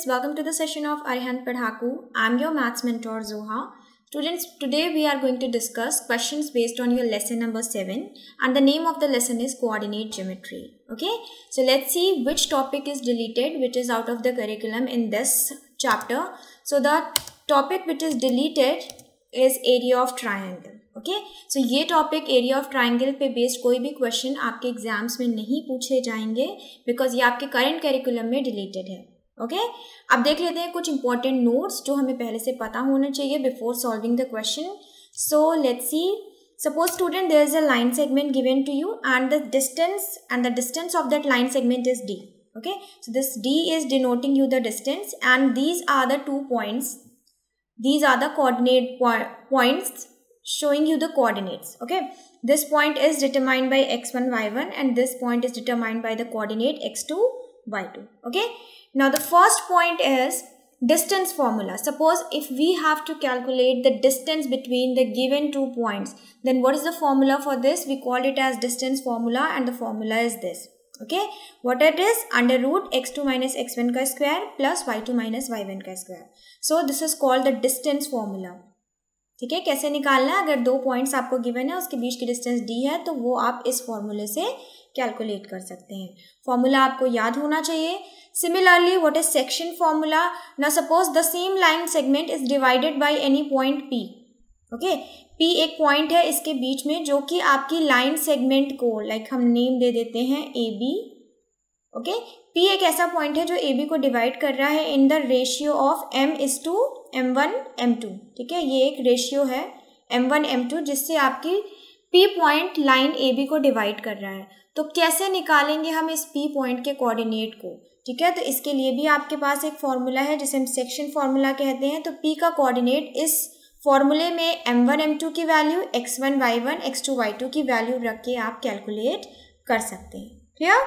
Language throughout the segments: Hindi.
students, welcome to the session of Arihant Padhaku. I'm your maths mentor Zoha. Students, today we are going to discuss questions based on your lesson number 7 and the name of the lesson is coordinate geometry. Okay, so let's see which topic is deleted which is out of the curriculum in this chapter. So the topic which is deleted is area of triangle. Okay so ये टॉपिक एरिया ऑफ ट्राइंगल पे बेस्ड कोई भी क्वेश्चन आपके एग्जाम्स में नहीं पूछे जाएंगे बिकॉज ये आपके करंट करिकुलम में डिलीटेड है ओके okay? अब देख लेते हैं कुछ इंपॉर्टेंट नोट्स जो हमें पहले से पता होना चाहिए before solving the question so see suppose student there is a line segment given to you and the distance and the distance of that line segment is d okay so this d is denoting you the distance and these are the two points these are the coordinate po points showing you the coordinates okay this point is determined by x1 y1 and this point is determined by the coordinate x2 y2 okay Now the first point is distance formula. Suppose if we have to calculate the distance between the given two points, then what is the formula for this? We call it as distance formula and the formula is this. Okay, what it is? Under root x2 minus x1 ka square plus y2 minus y1 ka square. So this is called the distance formula. ठीक है कैसे निकालना है अगर दो पॉइंट्स आपको गिवन है उसके बीच की डिस्टेंस डी है तो वो आप इस फॉर्मूले से कैलकुलेट कर सकते हैं फॉर्मूला आपको याद होना चाहिए Similarly, what is section formula? Now suppose the same line segment is divided by any point P. Okay okay? P एक पॉइंट है इसके बीच में जो कि आपकी लाइन सेगमेंट को लाइक like हम नेम दे देते हैं ए बी ओके पी एक ऐसा पॉइंट है जो ए बी को डिवाइड कर रहा है in the ratio of M is to M one M two ठीक है ये एक रेशियो है एम वन एम टू जिससे आपकी P point line A B को डिवाइड कर रहा है तो कैसे निकालेंगे हम इस पी पॉइंट के कोऑर्डिनेट को ठीक है तो इसके लिए भी आपके पास एक फॉर्मूला है जिसे हम सेक्शन फार्मूला कहते हैं तो पी का कोऑर्डिनेट इस फॉर्मूले में एम वन एम टू की value X one Y one X two Y two की वैल्यू रख के आप कैलकुलेट कर सकते हैं clear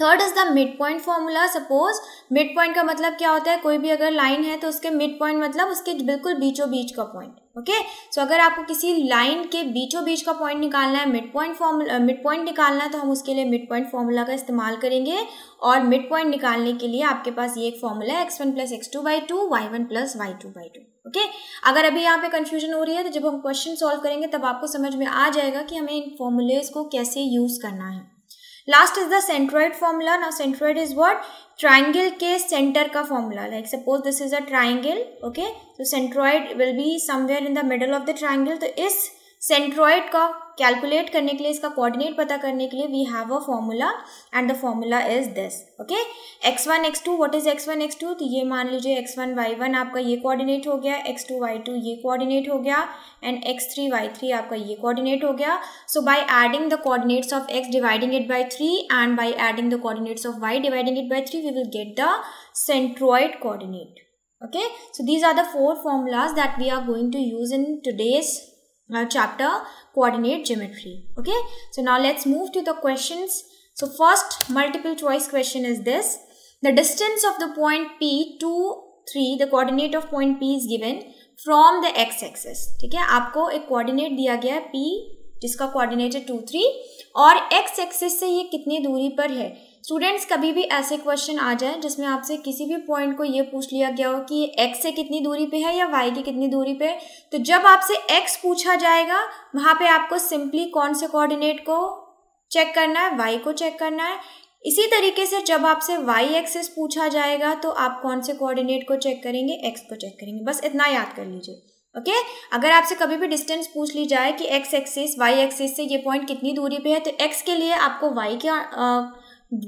third is the mid point formula suppose mid point का मतलब क्या होता है कोई भी अगर लाइन है तो उसके मिड पॉइंट मतलब उसके बिल्कुल बीचों बीच का पॉइंट ओके सो अगर आपको किसी लाइन के बीचों बीच का पॉइंट निकालना है mid point formula mid point निकालना है तो हम उसके लिए मिड पॉइंट फॉर्मूला का इस्तेमाल करेंगे और मिड पॉइंट निकालने के लिए आपके पास ये एक फॉर्मूला है x one plus x two by two Y one plus Y two by two okay अगर अभी यहाँ पे कन्फ्यूजन हो रही है तो जब हम क्वेश्चन सॉल्व करेंगे तब आपको समझ में आ जाएगा कि हमें इन फॉर्मूलेज को कैसे यूज़ करना है Last is the centroid formula. Now centroid is what? Triangle के center ka formula. Like suppose this is a triangle. Okay. So centroid will be somewhere in the middle of the triangle. So इस सेंट्रॉयड का कैलकुलेट करने के लिए इसका कोऑर्डिनेट पता करने के लिए we have a formula and the formula is this okay X one X two what is X one X two तो ये मान लीजिए एक्स वन वाई वन आपका ये कोऑर्डिनेट हो गया एक्स टू वाई टू ये कोऑर्डिनेट हो गया and X three Y three आपका ये कोऑर्डिनेट हो गया so by adding the coordinates of X dividing it by three and by adding the coordinates of Y dividing it by three we will get the centroid coordinate okay so these are the four formulas that we are going to use in today's uh, chapter coordinate geometry okay so now let's move to the questions so first multiple choice question is this the distance of the point p 2 3 the coordinate of point p is given from the x axis theek hai aapko ek coordinate diya gaya है पी जिसका कोऑर्डिनेट है टू थ्री और एक्स एक्सेस से ये कितनी दूरी पर है स्टूडेंट्स कभी भी ऐसे क्वेश्चन आ जाए जिसमें आपसे किसी भी पॉइंट को ये पूछ लिया गया हो कि ये एक्स से कितनी दूरी पे है या वाई की कितनी दूरी पे है तो जब आपसे एक्स पूछा जाएगा वहाँ पे आपको सिंपली कौन से कोऑर्डिनेट को चेक करना है वाई को चेक करना है इसी तरीके से जब आपसे वाई एक्सेस पूछा जाएगा तो आप कौन से कोऑर्डिनेट को चेक करेंगे एक्स को चेक करेंगे बस इतना याद कर लीजिए ओके okay? अगर आपसे कभी भी डिस्टेंस पूछ ली जाए कि एक्स एक्सिस वाई एक्सेस से ये पॉइंट कितनी दूरी पे है तो एक्स के लिए आपको वाई के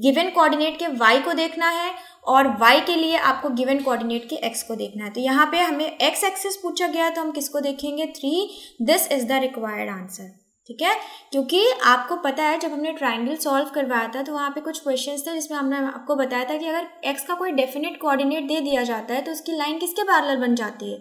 गिवन कोऑर्डिनेट के वाई को देखना है और वाई के लिए आपको गिवन कोऑर्डिनेट के एक्स को देखना है तो यहाँ पे हमें एक्स एक्सिस पूछा गया है तो हम किसको देखेंगे three this is the required answer ठीक है क्योंकि आपको पता है जब हमने ट्राइंगल सॉल्व करवाया था तो वहाँ पे कुछ क्वेश्चंस थे जिसमें हमने आपको बताया था कि अगर एक्स का कोई डेफिनेट कोऑर्डिनेट दे दिया जाता है तो उसकी लाइन किसके पैरलर बन जाती है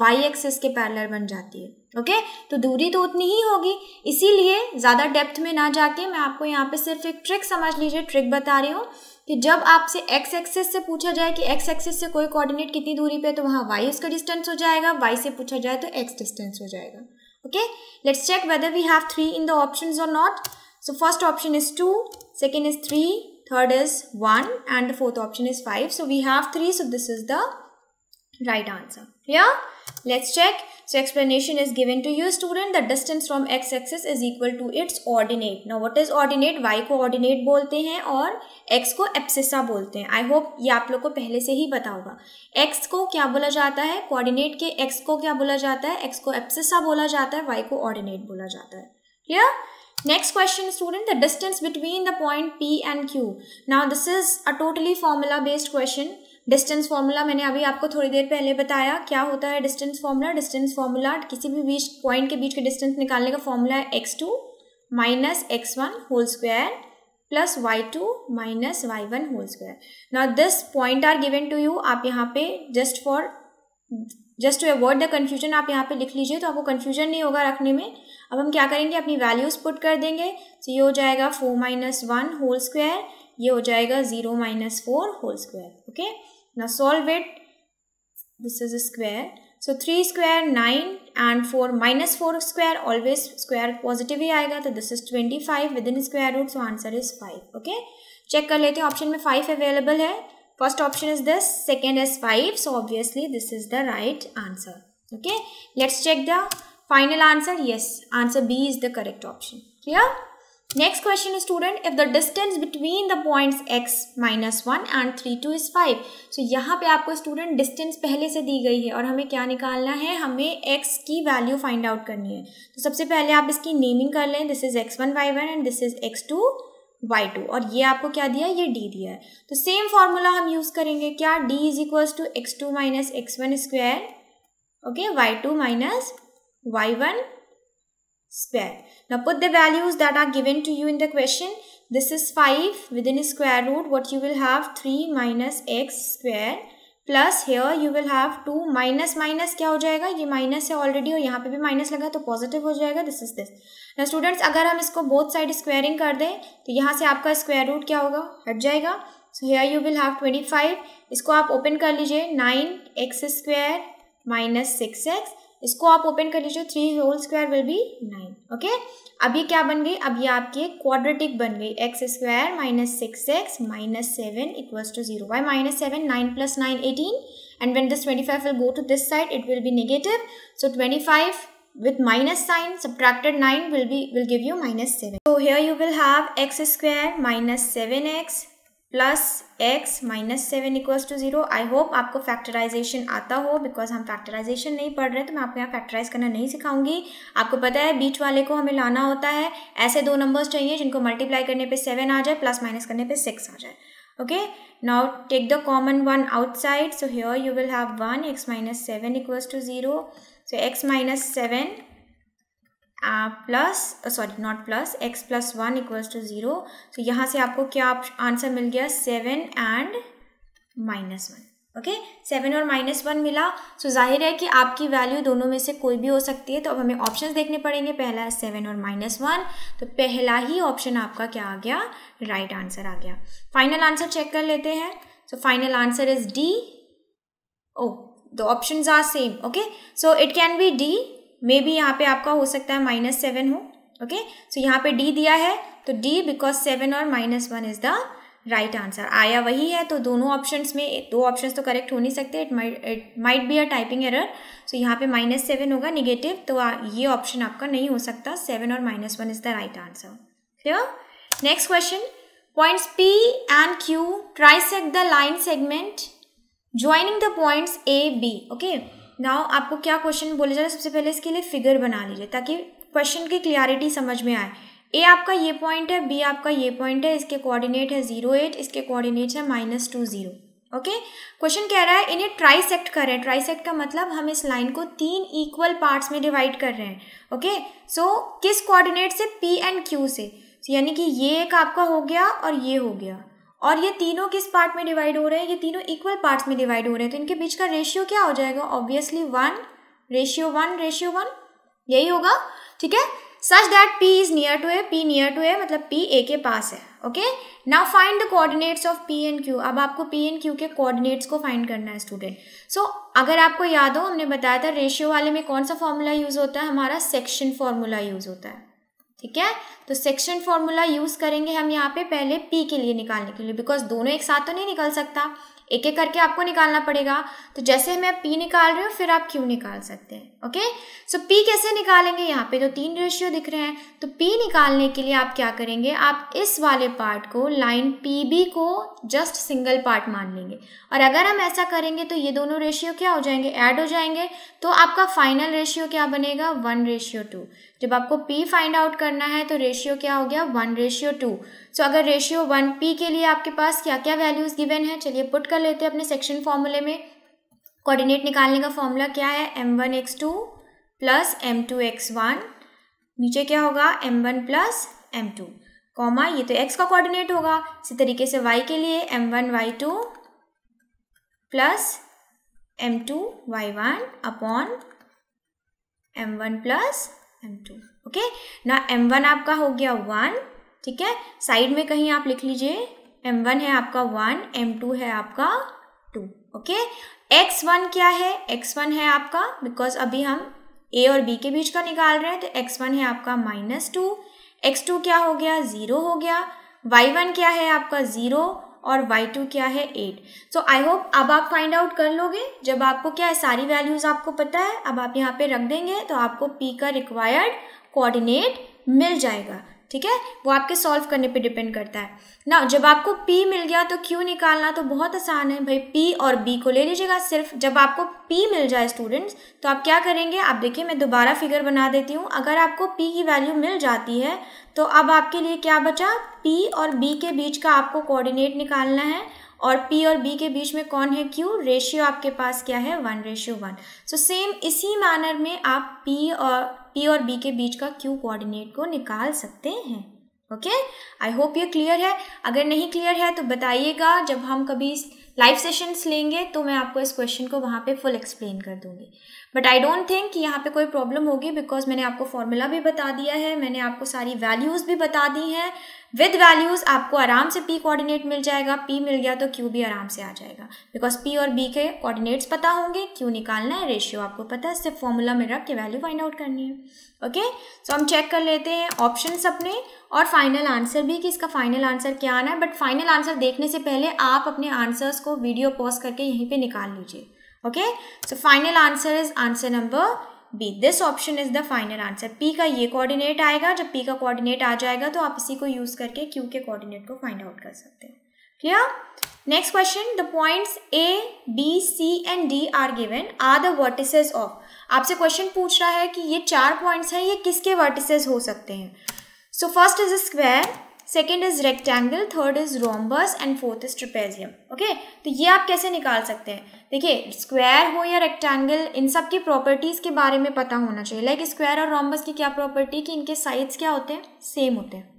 वाई एक्सेस के पैरलर बन जाती है ओके तो दूरी तो उतनी ही होगी इसीलिए ज़्यादा डेप्थ में ना जाके मैं आपको यहाँ पर सिर्फ एक ट्रिक समझ लीजिए ट्रिक बता रही हूँ कि जब आपसे एक्स एक्सेस से पूछा जाए कि एक्स एक्सेस से कोई कोऑर्डिनेट कितनी दूरी पे तो वहाँ वाई उसका डिस्टेंस हो जाएगा वाई से पूछा जाए तो एक्स डिस्टेंस हो जाएगा okay let's check whether we have 3 in the options or not so first option is 2 second is 3 third is 1 and the fourth option is 5 so we have 3 so this is the right answer Yeah. let's check So explanation is given to you student the distance from x axis is equal to its ordinate. Now what is ordinate? y को ordinate बोलते हैं और x को एप्सिसा बोलते हैं आई होप ये आप लोग को पहले से ही पता होगा x को क्या बोला जाता है कोऑर्डिनेट के x को क्या बोला जाता है x को एप्सिसा बोला जाता है y को ऑर्डिनेट बोला जाता है clear Next question student, the distance between the point P and Q. Now this is a totally formula based question. Distance formula मैंने अभी आपको थोड़ी देर पहले बताया क्या होता है डिस्टेंस फार्मूला डिस्टेंस फार्मूला किसी भी बीच पॉइंट के बीच के डिस्टेंस निकालने का फॉर्मूला है X two minus x one whole square plus Y two minus Y one whole square now this point are given to you आप यहाँ पे just for just to avoid the confusion आप यहाँ पे लिख लीजिए तो आपको कन्फ्यूजन नहीं होगा रखने में अब हम क्या करेंगे अपनी वैल्यूज़ पुट कर देंगे तो ये हो जाएगा four minus one whole square ये हो जाएगा zero minus four whole square okay Now solve it. This is a square. So 3 square 9 and 4 minus 4 square always square positive I आएगा So this is 25 within square root so answer is 5 okay check कर लेते option में 5 available hai. first option is this second is 5 so obviously this is the right answer okay let's check the final answer yes answer B is the correct option clear next question student if the distance between the points X minus one and three two is five so यहाँ पे आपको स्टूडेंट डिस्टेंस पहले से दी गई है और हमें क्या निकालना है हमें एक्स की वैल्यू फाइंड आउट करनी है तो सबसे पहले आप इसकी नेमिंग कर लें this is X one Y one and this is X two Y two और ये आपको क्या दिया है ये डी दिया है तो सेम फार्मूला हम यूज़ करेंगे क्या D is equal to X two minus x one square okay Y two minus Y one square Now put the values that are given to you in the question. This is 5 within square root what you will have 3 minus x square plus here you will have two minus minus क्या हो जाएगा ये माइनस है ऑलरेडी और यहाँ पे भी माइनस लगा तो पॉजिटिव हो जाएगा दिस इज दिस ना स्टूडेंट्स अगर हम इसको बोथ साइड स्क्वायरिंग कर दें तो यहाँ से आपका स्क्वायर रूट क्या होगा हट जाएगा so here you will have twenty five इसको आप ओपन कर लीजिए nine X square minus six X इसको आप ओपन कर लीजिए three whole square will be nine okay अब ये क्या बन गई अब ये आपकी एक क्वाड्रेटिक बन गई X square minus six X minus seven equals to zero by minus seven nine plus nine eighteen and when this twenty five will go to this side it will be negative so twenty five with minus sign subtracted 9 will be will give you minus 7 so here you will have x square minus 7x plus X minus seven equals to zero I hope आपको फैक्टराइजेशन आता हो बिकॉज हम फैक्टराइजेशन नहीं पढ़ रहे तो मैं आपको यहाँ फैक्टराइज करना नहीं सिखाऊंगी आपको पता है बीच वाले को हमें लाना होता है ऐसे दो नंबर्स चाहिए जिनको मल्टीप्लाई करने पे सेवन आ जाए प्लस माइनस करने पे सिक्स आ जाए okay now take the common one outside so here you will have one X minus seven equals to zero so X minus seven plus sorry not plus X plus one equals to zero तो यहाँ से आपको क्या आंसर मिल गया seven and minus one okay seven और माइनस वन मिला सो so जाहिर है कि आपकी वैल्यू दोनों में से कोई भी हो सकती है तो अब हमें ऑप्शंस देखने पड़ेंगे पहला है सेवन और माइनस वन तो पहला ही ऑप्शन आपका क्या आ गया राइट right आंसर आ गया फाइनल आंसर चेक कर लेते हैं so final answer is D O the options are same okay so it can be D may be यहाँ पे आपका हो सकता है माइनस सेवन हो ओके सो यहाँ पे डी दिया है तो डी बिकॉज सेवन और minus one is the right answer आया वही है तो दोनों ऑप्शंस में दो ऑप्शंस तो करेक्ट हो नहीं सकते it might it might be a typing error so यहाँ पे माइनस सेवन होगा निगेटिव तो आ, ये ऑप्शन आपका नहीं हो सकता सेवन और minus one is the right answer clear next question points P and Q trisect the line segment joining the points A B okay now आपको क्या क्वेश्चन बोले जा रहे सबसे पहले इसके लिए फिगर बना लीजिए ताकि क्वेश्चन की क्लियरिटी समझ में आए ए आपका ये पॉइंट है बी आपका ये पॉइंट है इसके कोऑर्डिनेट है जीरो एट इसके कोऑर्डिनेट है minus two zero okay question कह रहा है इन्हें ट्राइसेक्ट कर रहे हैं ट्राइसेक्ट का मतलब हम इस लाइन को तीन इक्वल पार्ट्स में डिवाइड कर रहे हैं ओके सो so, किस कोऑर्डिनेट से पी एंड क्यू से so, यानी कि ये एक आपका हो गया और ये हो गया और ये तीनों किस पार्ट में डिवाइड हो रहे हैं ये तीनों इक्वल पार्ट्स में डिवाइड हो रहे हैं तो इनके बीच का रेशियो क्या हो जाएगा obviously one ratio one ratio one यही होगा ठीक है such that P is near to A P near to A मतलब पी ए के पास है okay now find the coordinates of P and Q अब आपको पी एंड क्यू के कोऑर्डिनेट्स को फाइंड करना है स्टूडेंट सो so, अगर आपको याद हो हमने बताया था रेशियो वाले में कौन सा फॉर्मूला यूज़ होता है हमारा सेक्शन फॉर्मूला यूज़ होता है ठीक है तो सेक्शन फॉर्मूला यूज़ करेंगे हम यहाँ पे पहले पी के लिए निकालने के लिए बिकॉज दोनों एक साथ तो नहीं निकल सकता एक एक करके आपको निकालना पड़ेगा तो जैसे मैं पी निकाल रही हूँ फिर आप क्यू निकाल सकते हैं ओके सो पी कैसे निकालेंगे यहाँ पे तो तीन रेशियो दिख रहे हैं तो पी निकालने के लिए आप क्या करेंगे आप इस वाले पार्ट को लाइन पी बी को जस्ट सिंगल पार्ट मान लेंगे और अगर हम ऐसा करेंगे तो ये दोनों रेशियो क्या हो जाएंगे ऐड हो जाएंगे तो आपका फाइनल रेशियो क्या बनेगा वन रेशियो टू जब आपको पी फाइंड आउट करना है तो रेशियो क्या हो गया वन रेशियो टू सो अगर रेशियो वन पी के लिए आपके पास क्या क्या वैल्यूज़ गिवन है चलिए पुट कर लेते हैं अपने सेक्शन फॉर्मूले में कोऑर्डिनेट निकालने का फॉर्मूला क्या है M one X two plus M two X one नीचे क्या होगा M one plus M two comma ये तो एक्स का कोऑर्डिनेट होगा इसी तरीके से वाई के लिए M one Y two plus M two Y one upon M one plus M two okay ना एम वन आपका हो गया वन ठीक है साइड में कहीं आप लिख लीजिए एम वन है आपका वन एम टू है आपका टू ओके एक्स वन क्या है एक्स वन है आपका बिकॉज अभी हम ए और बी के बीच का निकाल रहे हैं तो एक्स वन है आपका माइनस टू एक्स टू क्या हो गया ज़ीरो हो गया वाई वन क्या है आपका ज़ीरो और y2 क्या है 8 सो आई होप अब आप फाइंड आउट कर लोगे जब आपको क्या है सारी वैल्यूज़ आपको पता है अब आप यहाँ पे रख देंगे तो आपको p का रिक्वायर्ड कोऑर्डिनेट मिल जाएगा ठीक है वो आपके सॉल्व करने पे डिपेंड करता है ना जब आपको P मिल गया तो Q निकालना तो बहुत आसान है भाई P और B को ले लीजिएगा सिर्फ जब आपको P मिल जाए स्टूडेंट्स तो आप क्या करेंगे आप देखिए मैं दोबारा फिगर बना देती हूँ अगर आपको P की वैल्यू मिल जाती है तो अब आपके लिए क्या बचा पी और बी के बीच का आपको कोऑर्डिनेट निकालना है और P और B के बीच में कौन है Q रेशियो आपके पास क्या है one ratio one so same इसी मैनर में आप P और पी और बी के बीच का क्यू कोऑर्डिनेट को निकाल सकते हैं ओके आई होप ये क्लियर है अगर नहीं क्लियर है तो बताइएगा जब हम कभी लाइव सेशंस लेंगे तो मैं आपको इस क्वेश्चन को वहाँ पे फुल एक्सप्लेन कर दूंगी बट आई डोंट थिंक कि यहाँ पे कोई प्रॉब्लम होगी बिकॉज मैंने आपको फॉर्मूला भी बता दिया है मैंने आपको सारी वैल्यूज़ भी बता दी हैं विद वैल्यूज आपको आराम से पी कोऑर्डिनेट मिल जाएगा पी मिल गया तो क्यू भी आराम से आ जाएगा बिकॉज पी और बी के कोऑर्डिनेट्स पता होंगे क्यू निकालना है रेशियो आपको पता है सिर्फ फॉर्मूला में रख के वैल्यू फाइंड आउट करनी है ओके सो हम चेक कर लेते हैं ऑप्शन अपने और फाइनल आंसर भी कि इसका फाइनल आंसर क्या आना है बट फाइनल आंसर देखने से पहले आप अपने आंसर्स को वीडियो पॉज करके यहीं पर निकाल लीजिए okay so final answer is answer number B this option is the final answer P का ये कोऑर्डिनेट आएगा जब पी का कोऑर्डिनेट आ जाएगा तो आप इसी को यूज करके क्यू के कोऑर्डिनेट को फाइंड आउट कर सकते हैं clear next question the points A B C and D are given are the vertices of आपसे क्वेश्चन पूछ रहा है कि ये चार पॉइंट्स हैं ये किसके वर्टिसेस हो सकते हैं so first is a square second is rectangle third is rhombus and fourth is trapezium okay तो ये आप कैसे निकाल सकते हैं देखिए स्क्वायर हो या रेक्टेंगल इन सब की प्रॉपर्टीज़ के बारे में पता होना चाहिए लाइक like स्क्वायर और रोम्बस की क्या प्रॉपर्टी कि इनके साइड्स क्या होते हैं सेम होते हैं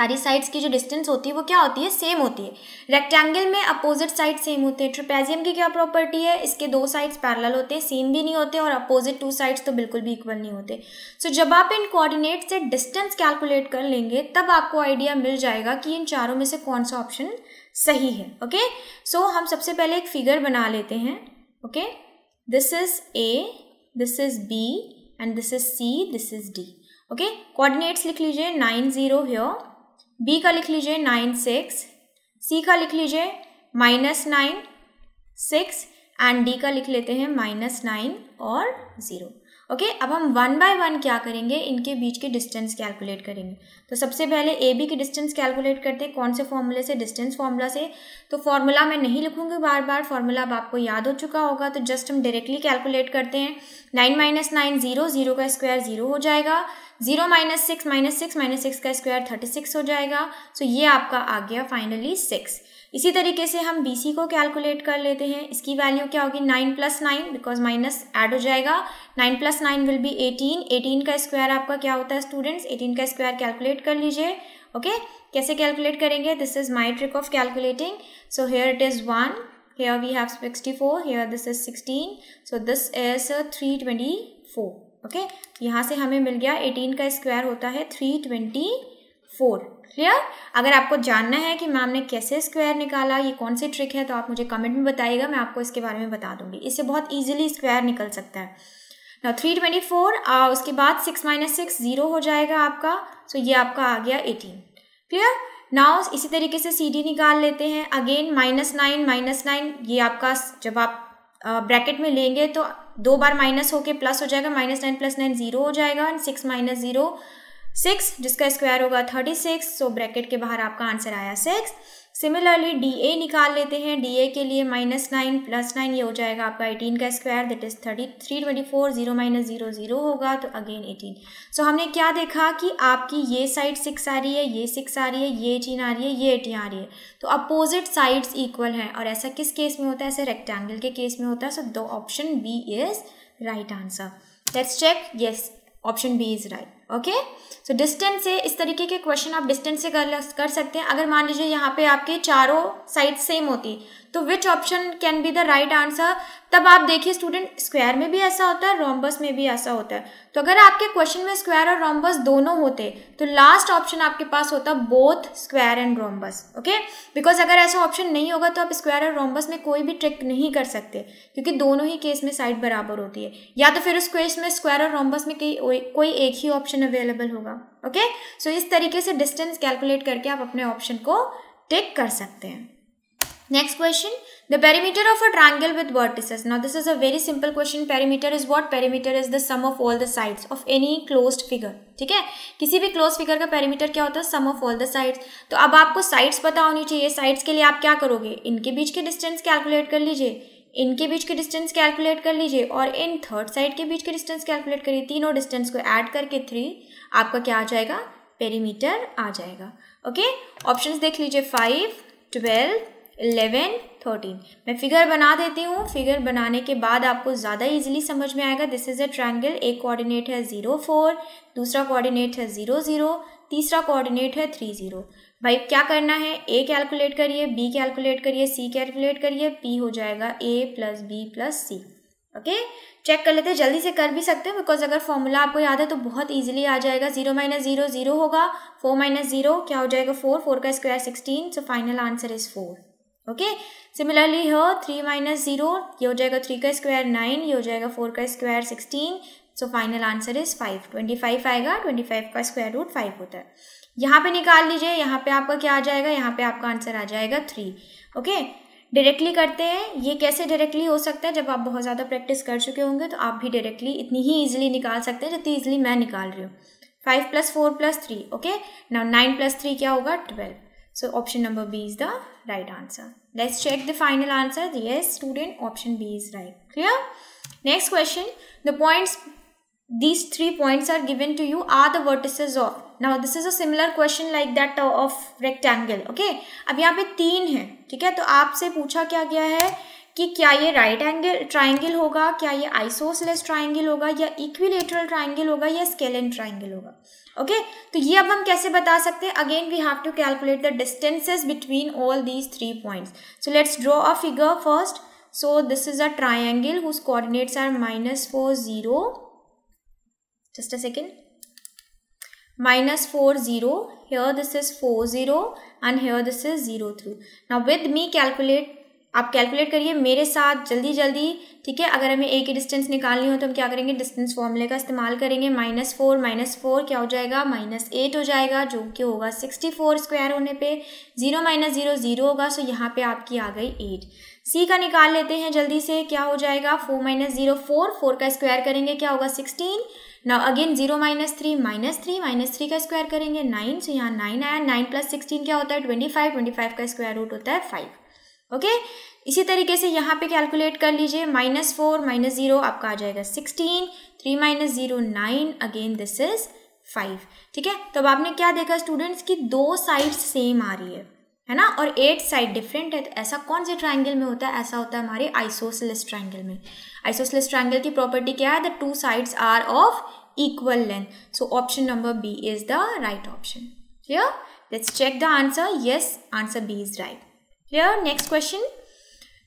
सारी साइड्स की जो डिस्टेंस होती है वो क्या होती है सेम होती है रेक्टेंगल में अपोजिट साइड सेम होते हैं ट्रिपेजियम की क्या प्रॉपर्टी है इसके दो साइड्स पैरेलल होते हैं सेम भी नहीं होते और अपोजिट टू साइड्स तो बिल्कुल भी इक्वल नहीं होते सो so, जब आप इन कोऑर्डिनेट से डिस्टेंस कैलकुलेट कर लेंगे तब आपको आइडिया मिल जाएगा कि इन चारों में से कौन सा ऑप्शन सही है ओके okay? सो so, हम सबसे पहले एक फिगर बना लेते हैं okay this is A this is B and this is C this is D okay coordinates लिख लीजिए नाइन जीरो हियर बी का लिख लीजिए नाइन सिक्स सी का लिख लीजिए minus nine six and D का लिख लेते हैं माइनस नाइन और ज़ीरो ओके okay, अब हम वन बाय वन क्या करेंगे इनके बीच के डिस्टेंस कैलकुलेट करेंगे तो सबसे पहले ए बी की डिस्टेंस कैलकुलेट करते हैं कौन से फॉर्मूले से डिस्टेंस फॉर्मूला से तो फॉर्मूला मैं नहीं लिखूंगी बार बार फॉर्मूला अब आपको याद हो चुका होगा तो जस्ट हम डायरेक्टली कैलकुलेट करते हैं nine minus nine zero zero का स्क्वायर जीरो हो जाएगा zero minus six minus six minus six का स्क्वायर थर्टी सिक्स हो जाएगा सो ये आपका आ गया फाइनली सिक्स इसी तरीके से हम बी सी को कैलकुलेट कर लेते हैं इसकी वैल्यू क्या होगी nine plus nine because minus add हो जाएगा nine plus nine will be eighteen eighteen का स्क्वायर आपका क्या होता है स्टूडेंट्स एटीन का स्क्वायर कैलकुलेट कर लीजिए ओके कैसे कैलकुलेट करेंगे this is my trick of calculating so here it is one here we have sixty four here this is sixteen so this is three twenty four okay यहाँ से हमें मिल गया एटीन का स्क्वायर होता है थ्री ट्वेंटी फोर क्लियर अगर आपको जानना है कि मैम ने कैसे स्क्वायर निकाला ये कौन सी ट्रिक है तो आप मुझे कमेंट में बताइएगा मैं आपको इसके बारे में बता दूंगी इससे बहुत ईजिली स्क्वायर निकल सकता है ना थ्री ट्वेंटी फोर उसके बाद सिक्स माइनस सिक्स ज़ीरो हो जाएगा आपका सो so ये आपका आ गया एटीन क्लियर नाउ इसी तरीके से सी डी निकाल लेते हैं again minus nine minus nine ये आपका जब आप ब्रैकेट में लेंगे तो दो बार माइनस होके प्लस हो जाएगा minus nine plus nine zero हो जाएगा and six minus zero six जिसका स्क्वायर होगा थर्टी सिक्स सो ब्रैकेट के बाहर आपका आंसर आया सिक्स सिमिलरली डी ए निकाल लेते हैं डी ए के लिए माइनस नाइन प्लस नाइन ये हो जाएगा आपका एटीन का square that is thirty three twenty four zero minus zero zero होगा तो अगेन एटीन सो हमने क्या देखा कि आपकी ये साइड सिक्स आ रही है ये सिक्स आ रही है ये एटीन आ रही है ये एटीन आ रही है तो अपोजिट साइड्स इक्वल हैं और ऐसा किस केस में होता है ऐसे रेक्टेंगल के केस में होता है सो दो option B is right answer let's check yes option B is right okay so distance से इस तरीके के क्वेश्चन आप डिस्टेंस से कर कर सकते हैं अगर मान लीजिए यहाँ पे आपके चारों साइड सेम होती तो which option can be the right answer तब आप देखिए स्टूडेंट स्क्वायर में भी ऐसा होता है रोमबस में भी ऐसा होता है तो अगर आपके क्वेश्चन में स्क्वायर और रोमबस दोनों होते तो लास्ट ऑप्शन आपके पास होता both square and rhombus okay because अगर ऐसा ऑप्शन नहीं होगा तो आप स्क्वायर और रोमबस में कोई भी ट्रिक नहीं कर सकते क्योंकि दोनों ही केस में साइड बराबर होती है या तो फिर उस केस में स्क्वायर और रोमबस में कोई एक ही ऑप्शन ऑप्शन अवेलेबल होगा ओके सो इस तरीके से डिस्टेंस कैलकुलेट करके आप अपने ऑप्शन को टिक कर सकते हैं next question the perimeter of a triangle with vertices now this is a very simple question perimeter is what perimeter is the sum of all the sides of any closed figure ठीक है किसी भी क्लोज फिगर का पेरीमीटर क्या होता है sum of all the sides तो अब आपको साइड्स पता होनी चाहिए साइड्स के लिए आप क्या करोगे इनके बीच के डिस्टेंस कैलकुलेट कर लीजिए इनके बीच के डिस्टेंस कैलकुलेट कर लीजिए और इन थर्ड साइड के बीच के डिस्टेंस कैलकुलेट करिए तीनों डिस्टेंस को ऐड करके थ्री आपका क्या आ जाएगा पेरीमीटर आ जाएगा ओके ऑप्शंस देख लीजिए फाइव ट्वेल्व इलेवन थर्टीन मैं फिगर बना देती हूँ फिगर बनाने के बाद आपको ज़्यादा इजीली समझ में आएगा दिस इज़ अ ट्रायंगल एक कोऑर्डिनेट है ज़ीरो फोर दूसरा कोऑर्डिनेट है ज़ीरो ज़ीरो तीसरा कोऑर्डिनेट है थ्री ज़ीरो भाई क्या करना है ए कैलकुलेट करिए बी कैलकुलेट करिए सी कैलकुलेट करिए पी हो जाएगा ए plus B plus C okay check कर लेते हैं जल्दी से कर भी सकते हो बिकॉज अगर फॉर्मूला आपको याद है तो बहुत ईजिली आ जाएगा जीरो माइनस जीरो जीरो होगा फोर माइनस जीरो क्या हो जाएगा फोर फोर का square sixteen so final answer is four okay similarly हो थ्री माइनस जीरो ये हो जाएगा थ्री का स्क्वायर नाइन ये हो जाएगा फोर का square sixteen so final answer is five twenty five आएगा ट्वेंटी फाइव का स्क्वायर रूट फाइव होता है यहाँ पे निकाल लीजिए यहाँ पे आपका क्या आ जाएगा यहाँ पे आपका आंसर आ जाएगा थ्री ओके डायरेक्टली करते हैं ये कैसे डायरेक्टली हो सकता है जब आप बहुत ज़्यादा प्रैक्टिस कर चुके होंगे तो आप भी डायरेक्टली इतनी ही ईजिली निकाल सकते हैं जितनी ईजिली मैं निकाल रही हूँ five plus four plus three okay now nine plus three क्या होगा twelve so option number B is the right answer let's check the final answer ये student option B is right clear next question the points these three points are given to you are the vertices of now this is a similar question like that of rectangle okay अब यहाँ पे तीन है ठीक है तो आपसे पूछा क्या गया है कि क्या ये राइट एंगल ट्राइंगल होगा क्या ये आइसोसलेस ट्राइंगल होगा या इक्विलेटरल ट्राइंगल होगा या स्केलेन ट्राइंगल होगा ओके okay? तो ये अब हम कैसे बता सकते हैं again we have to calculate the distances between all these three points so let's draw a figure first so this is a triangle whose coordinates are minus four zero just a second minus 4 0 here this is 4 0 and here this is 0 through now with me calculate आप कैलकुलेट करिए मेरे साथ जल्दी जल्दी ठीक है अगर हमें ए की डिस्टेंस निकालनी हो तो हम क्या करेंगे डिस्टेंस फॉर्मूले का इस्तेमाल करेंगे माइनस फोर माइनस फोर क्या हो जाएगा माइनस एट हो जाएगा जो कि होगा सिक्सटी फोर स्क्वायर होने पे जीरो माइनस जीरो जीरो होगा सो यहाँ पे आपकी आ गई एट सी का निकाल लेते हैं जल्दी से क्या हो जाएगा four minus zero four four का स्क्वायर करेंगे क्या होगा sixteen now again zero minus three minus three minus three का स्क्वायर करेंगे नाइन सो यहाँ नाइन आया नाइन प्लस सिक्सटीन क्या होता है ट्वेंटी फाइव ट्वेंटी फाइव का स्क्वायर रूट होता है फाइव ओके okay? इसी तरीके से यहाँ पे कैलकुलेट कर लीजिए माइनस फोर माइनस ज़ीरो आपका आ जाएगा sixteen three minus zero nine again this is five ठीक है तो अब आपने क्या देखा स्टूडेंट्स की दो साइड सेम आ रही है है ना और एट साइड डिफरेंट है तो ऐसा कौन से ट्राइंगल में होता है ऐसा होता है हमारे आइसोसलिस ट्राइंगल में आइसोसलिस ट्राइंगल की प्रॉपर्टी क्या है the two sides are of equal length so option number B is the right option clear let's check the answer yes answer B is right clear next question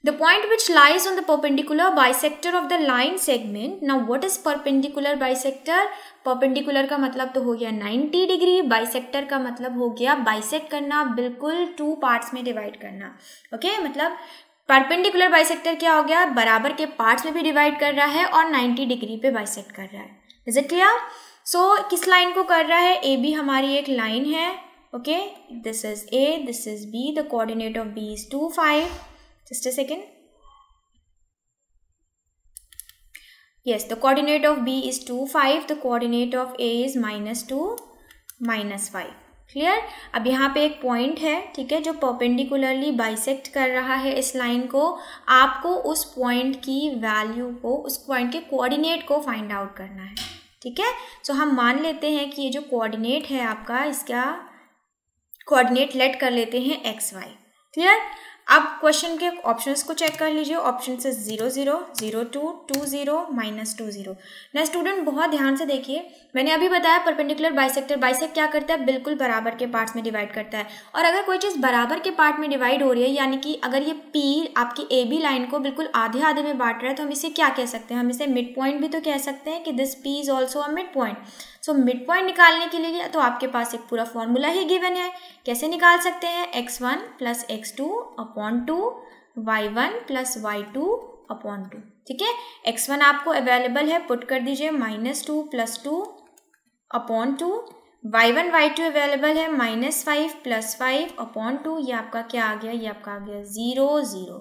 The point which lies on the perpendicular bisector of the line segment. Now what is perpendicular bisector? Perpendicular का मतलब तो हो गया 90 degree. Bisector का मतलब हो गया bisect करना बिल्कुल two parts में divide करना okay? मतलब perpendicular bisector क्या हो गया बराबर के parts में भी divide कर रहा है और 90 degree पे bisect कर रहा है Is it clear? So, किस line को कर रहा है ए बी हमारी एक लाइन है okay this is A this is B the coordinate of B is two five Just a second. Yes, the coordinate of B is 2, 5. The coordinate of A is minus 2, minus 5. Clear अब यहाँ पे एक पॉइंट है ठीक है जो परपेंडिकुलरली बाइसेक्ट कर रहा है इस लाइन को आपको उस पॉइंट की वैल्यू को उस पॉइंट के कोऑर्डिनेट को फाइंड आउट करना है ठीक है सो हम मान लेते हैं कि ये जो कोऑर्डिनेट है आपका इसका कोऑर्डिनेट लेट कर लेते हैं एक्स वाई क्लियर आप क्वेश्चन के ऑप्शंस को चेक कर लीजिए ऑप्शन से zero zero zero two two zero minus two zero ना स्टूडेंट बहुत ध्यान से देखिए मैंने अभी बताया परपेंडिकुलर बाइसेक्टर बाइसेक क्या करता है बिल्कुल बराबर के पार्ट्स में डिवाइड करता है और अगर कोई चीज़ बराबर के पार्ट में डिवाइड हो रही है यानी कि अगर ये पी आपकी ए बी लाइन को बिल्कुल आधे आधे में बांट रहा है तो हम इसे क्या कह सकते हैं हम इसे मिड पॉइंट भी तो कह सकते हैं कि this P is also a mid point so mid point निकालने के लिए तो आपके पास एक पूरा फॉर्मूला ही गिवन है कैसे निकाल सकते हैं X one plus x two upon two Y one plus Y two upon two ठीक है एक्स वन आपको अवेलेबल है पुट कर दीजिए minus two plus two upon two Y one Y two available है minus five plus five upon two ये आपका क्या आ गया ये आपका आ गया ज़ीरो ज़ीरो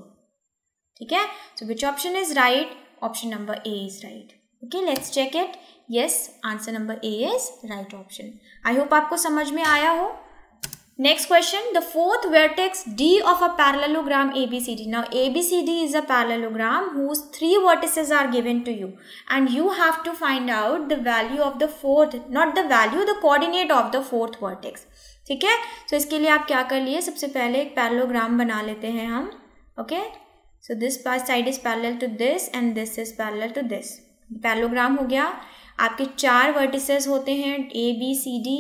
ठीक है so which option is right option number A is right okay let's check it yes answer number A is right option I hope आपको समझ में आया हो next question the fourth vertex D of a parallelogram A B C D now A B C D is a parallelogram whose three vertices are given to you and you have to find out the value of the fourth not the value the coordinate of the fourth vertex ठीक है सो इसके लिए आप क्या कर लिए सबसे पहले एक पैरलोग्राम बना लेते हैं हम ओके सो दिस पास side is parallel to this and this is parallel to this parallelogram हो गया आपके चार वर्टिसेस होते हैं ए बी सी डी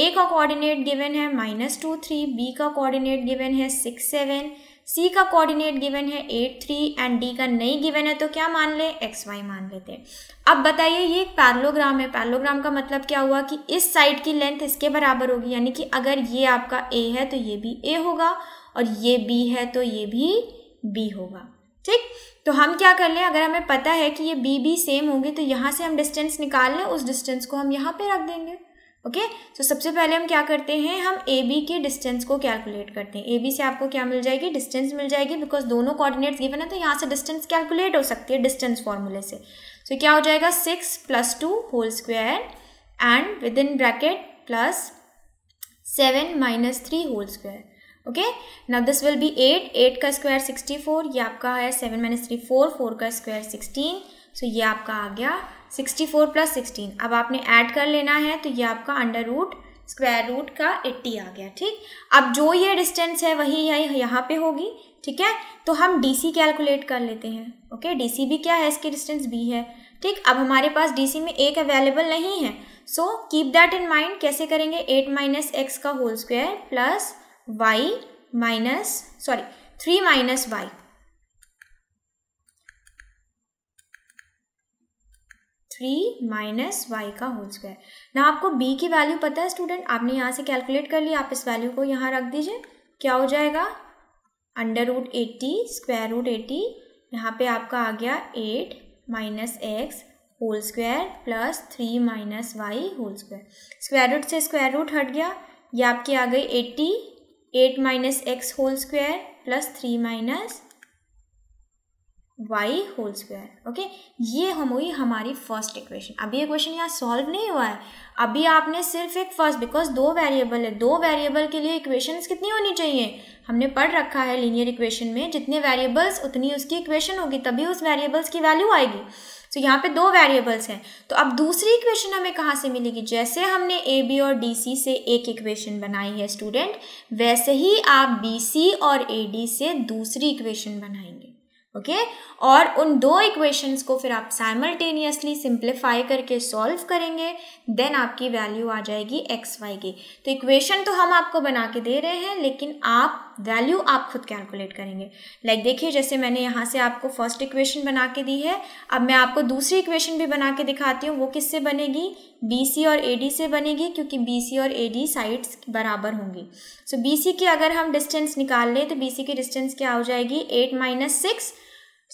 ए का कोऑर्डिनेट गिवन है माइनस टू थ्री बी का कोऑर्डिनेट गिवन है सिक्स सेवन सी का कोऑर्डिनेट गिवन है एट थ्री एंड डी का नहीं गिवन है तो क्या मान लें एक्स वाई मान लेते हैं अब बताइए ये एक पैरलोग्राम है पैरलोग्राम का मतलब क्या हुआ कि इस साइड की लेंथ इसके बराबर होगी यानी कि अगर ये आपका ए है तो ये भी ए होगा और ये बी है तो ये भी बी होगा ठीक तो हम क्या कर लें अगर हमें पता है कि ये बी बी सेम होंगे तो यहाँ से हम डिस्टेंस निकाल लें उस डिस्टेंस को हम यहाँ पे रख देंगे ओके तो सबसे पहले हम क्या करते हैं हम ए बी के डिस्टेंस को कैलकुलेट करते हैं ए बी से आपको क्या मिल जाएगी डिस्टेंस मिल जाएगी बिकॉज दोनों कोऑर्डिनेट्स गिवन है तो यहाँ से डिस्टेंस कैलकुलेट हो सकती है डिस्टेंस फॉर्मूले से सो तो so, क्या हो जाएगा six plus two whole square and within bracket plus seven minus three whole square okay now this will be eight eight का स्क्वायर सिक्सटी फोर ये आपका है seven minus three four four का स्क्वायर सिक्सटीन सो ये आपका आ गया सिक्सटी फोर प्लस सिक्सटीन अब आपने ऐड कर लेना है तो ये आपका अंडर रूट स्क्वायर रूट का एट्टी आ गया ठीक अब जो ये डिस्टेंस है वही है यहाँ पे होगी ठीक है तो हम डीसी कैलकुलेट कर लेते हैं ओके डीसी भी क्या है इसकी डिस्टेंस बी है ठीक अब हमारे पास डीसी में एक अवेलेबल नहीं है so keep that in mind कैसे करेंगे एट माइनस एक्स का whole square plus y minus sorry 3 minus y 3 minus Y का होल स्क्वायर ना आपको b की वैल्यू पता है स्टूडेंट आपने यहाँ से कैलकुलेट कर लिया आप इस वैल्यू को यहाँ रख दीजिए क्या हो जाएगा under root eighty square root eighty यहाँ पे आपका आ गया eight minus X whole square plus three minus Y whole square square root से स्क्वायर रूट हट गया ये आपकी आ गई eighty eight minus X whole square plus three minus Y whole square okay ये हम हुई हमारी फर्स्ट इक्वेशन अभी ये क्वेश्चन यहाँ सॉल्व नहीं हुआ है अभी आपने सिर्फ एक फर्स्ट बिकॉज दो वेरिएबल है दो वेरिएबल के लिए इक्वेशंस कितनी होनी चाहिए हमने पढ़ रखा है लीनियर इक्वेशन में जितने वेरिएबल्स उतनी उसकी इक्वेशन होगी तभी उस वेरिएबल्स की वैल्यू आएगी तो यहाँ पे दो वेरिएबल्स हैं तो अब दूसरी इक्वेशन हमें कहाँ से मिलेगी जैसे हमने ए बी और डी सी से एक इक्वेशन बनाई है स्टूडेंट वैसे ही आप बी सी और ए डी से दूसरी इक्वेशन बनाएंगे ओके okay? और उन दो इक्वेशंस को फिर आप साइमल्टेनियसली सिंप्लीफाई करके सॉल्व करेंगे देन आपकी वैल्यू आ जाएगी एक्स वाई की तो इक्वेशन तो हम आपको बना के दे रहे हैं लेकिन आप वैल्यू आप खुद कैलकुलेट करेंगे लाइक like देखिए जैसे मैंने यहाँ से आपको फर्स्ट इक्वेशन बना के दी है अब मैं आपको दूसरी इक्वेशन भी बना के दिखाती हूँ वो किससे बनेगी बी और ए से बनेगी क्योंकि बी और ए साइड्स बराबर होंगी सो so, बी की अगर हम डिस्टेंस निकाल लें तो बी की डिस्टेंस क्या हो जाएगी एट माइनस सिक्स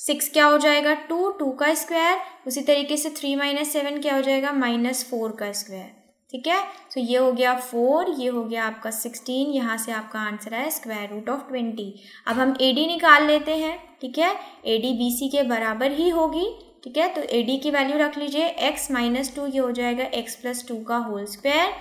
सिक्स क्या हो जाएगा टू टू का स्क्वायर उसी तरीके से थ्री माइनस सेवन क्या हो जाएगा माइनस फोर का स्क्वायर ठीक है सो ये हो गया फोर ये हो गया आपका सिक्सटीन यहाँ से आपका आंसर है स्क्वायर रूट ऑफ ट्वेंटी अब हम ए डी निकाल लेते हैं ठीक है ए डी बी सी के बराबर ही होगी ठीक है तो ए डी की वैल्यू रख लीजिए एक्स माइनस टू ये हो जाएगा एक्स प्लस टू का whole square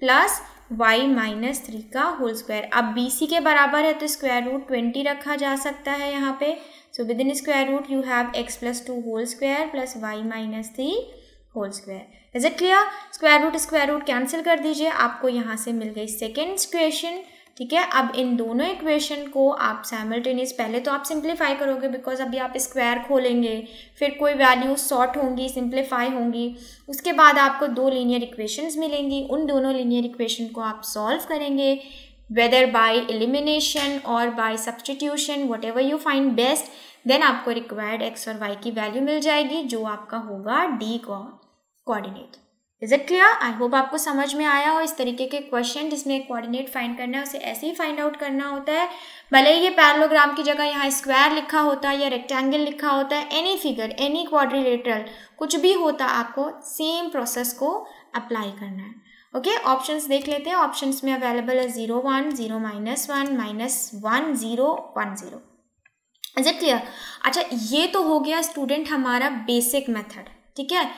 plus Y minus three का होल स्क्वायर अब बी सी के बराबर है तो स्क्वायर रूट ट्वेंटी रखा जा सकता है यहाँ पे so within square root you have X plus two whole square plus Y minus three whole square is it clear square root square root cancel कर दीजिए आपको यहाँ से मिल गई सेकेंड इक्वेशन ठीक है अब इन दोनों इक्वेशन को आप सैमल्टेनियस पहले तो आप सिंप्लीफाई करोगे बिकॉज अभी आप स्क्वायर खोलेंगे फिर कोई वैल्यू सॉर्ट होंगी सिंप्लीफाई होंगी उसके बाद आपको दो लीनियर इक्वेशंस मिलेंगी उन दोनों लीनियर इक्वेशन को आप सॉल्व करेंगे वेदर बाय एलिमिनेशन और by substitution whatever you find best then आपको रिक्वायर्ड एक्स और वाई की वैल्यू मिल जाएगी जो आपका होगा D co coordinate is it clear I hope आपको समझ में आया हो इस तरीके के क्वेश्चन जिसमें कोऑर्डिनेट फाइंड करना है उसे ऐसे ही फाइंड आउट करना होता है भले ही ये पैरलोग्राम की जगह यहाँ स्क्वायर लिखा होता है या रेक्टेंगल लिखा होता है एनी फिगर एनी क्वाड्रिलेटरल कुछ भी होता आपको सेम प्रोसेस को अप्लाई करना है ओके okay, ऑप्शंस देख लेते हैं ऑप्शंस में अवेलेबल है zero one zero minus one minus one zero one zero is it clear अच्छा ये तो हो गया स्टूडेंट हमारा बेसिक मेथड ठीक है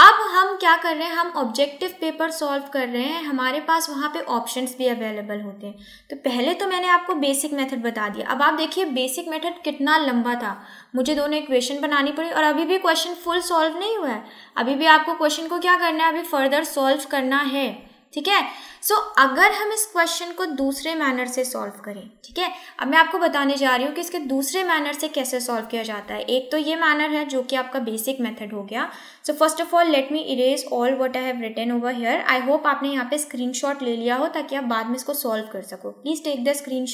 अब हम क्या कर रहे हैं हम ऑब्जेक्टिव पेपर सॉल्व कर रहे हैं हमारे पास वहाँ पे ऑप्शंस भी अवेलेबल होते हैं तो पहले तो मैंने आपको बेसिक मेथड बता दिया अब आप देखिए बेसिक मेथड कितना लंबा था मुझे दोनों इक्वेशन बनानी पड़ी और अभी भी क्वेश्चन फुल सॉल्व नहीं हुआ है अभी भी आपको क्वेश्चन को क्या करना है अभी फर्दर सॉल्व करना है ठीक है सो so, अगर हम इस क्वेश्चन को दूसरे मैनर से सॉल्व करें ठीक है अब मैं आपको बताने जा रही हूँ कि इसके दूसरे मैनर से कैसे सॉल्व किया जाता है एक तो ये मैनर है जो कि आपका बेसिक मेथड हो गया so first of all let me erase all what I have written over here I hope आपने यहाँ पे स्क्रीन ले लिया हो ताकि आप बाद में इसको सॉल्व कर सको please take the screen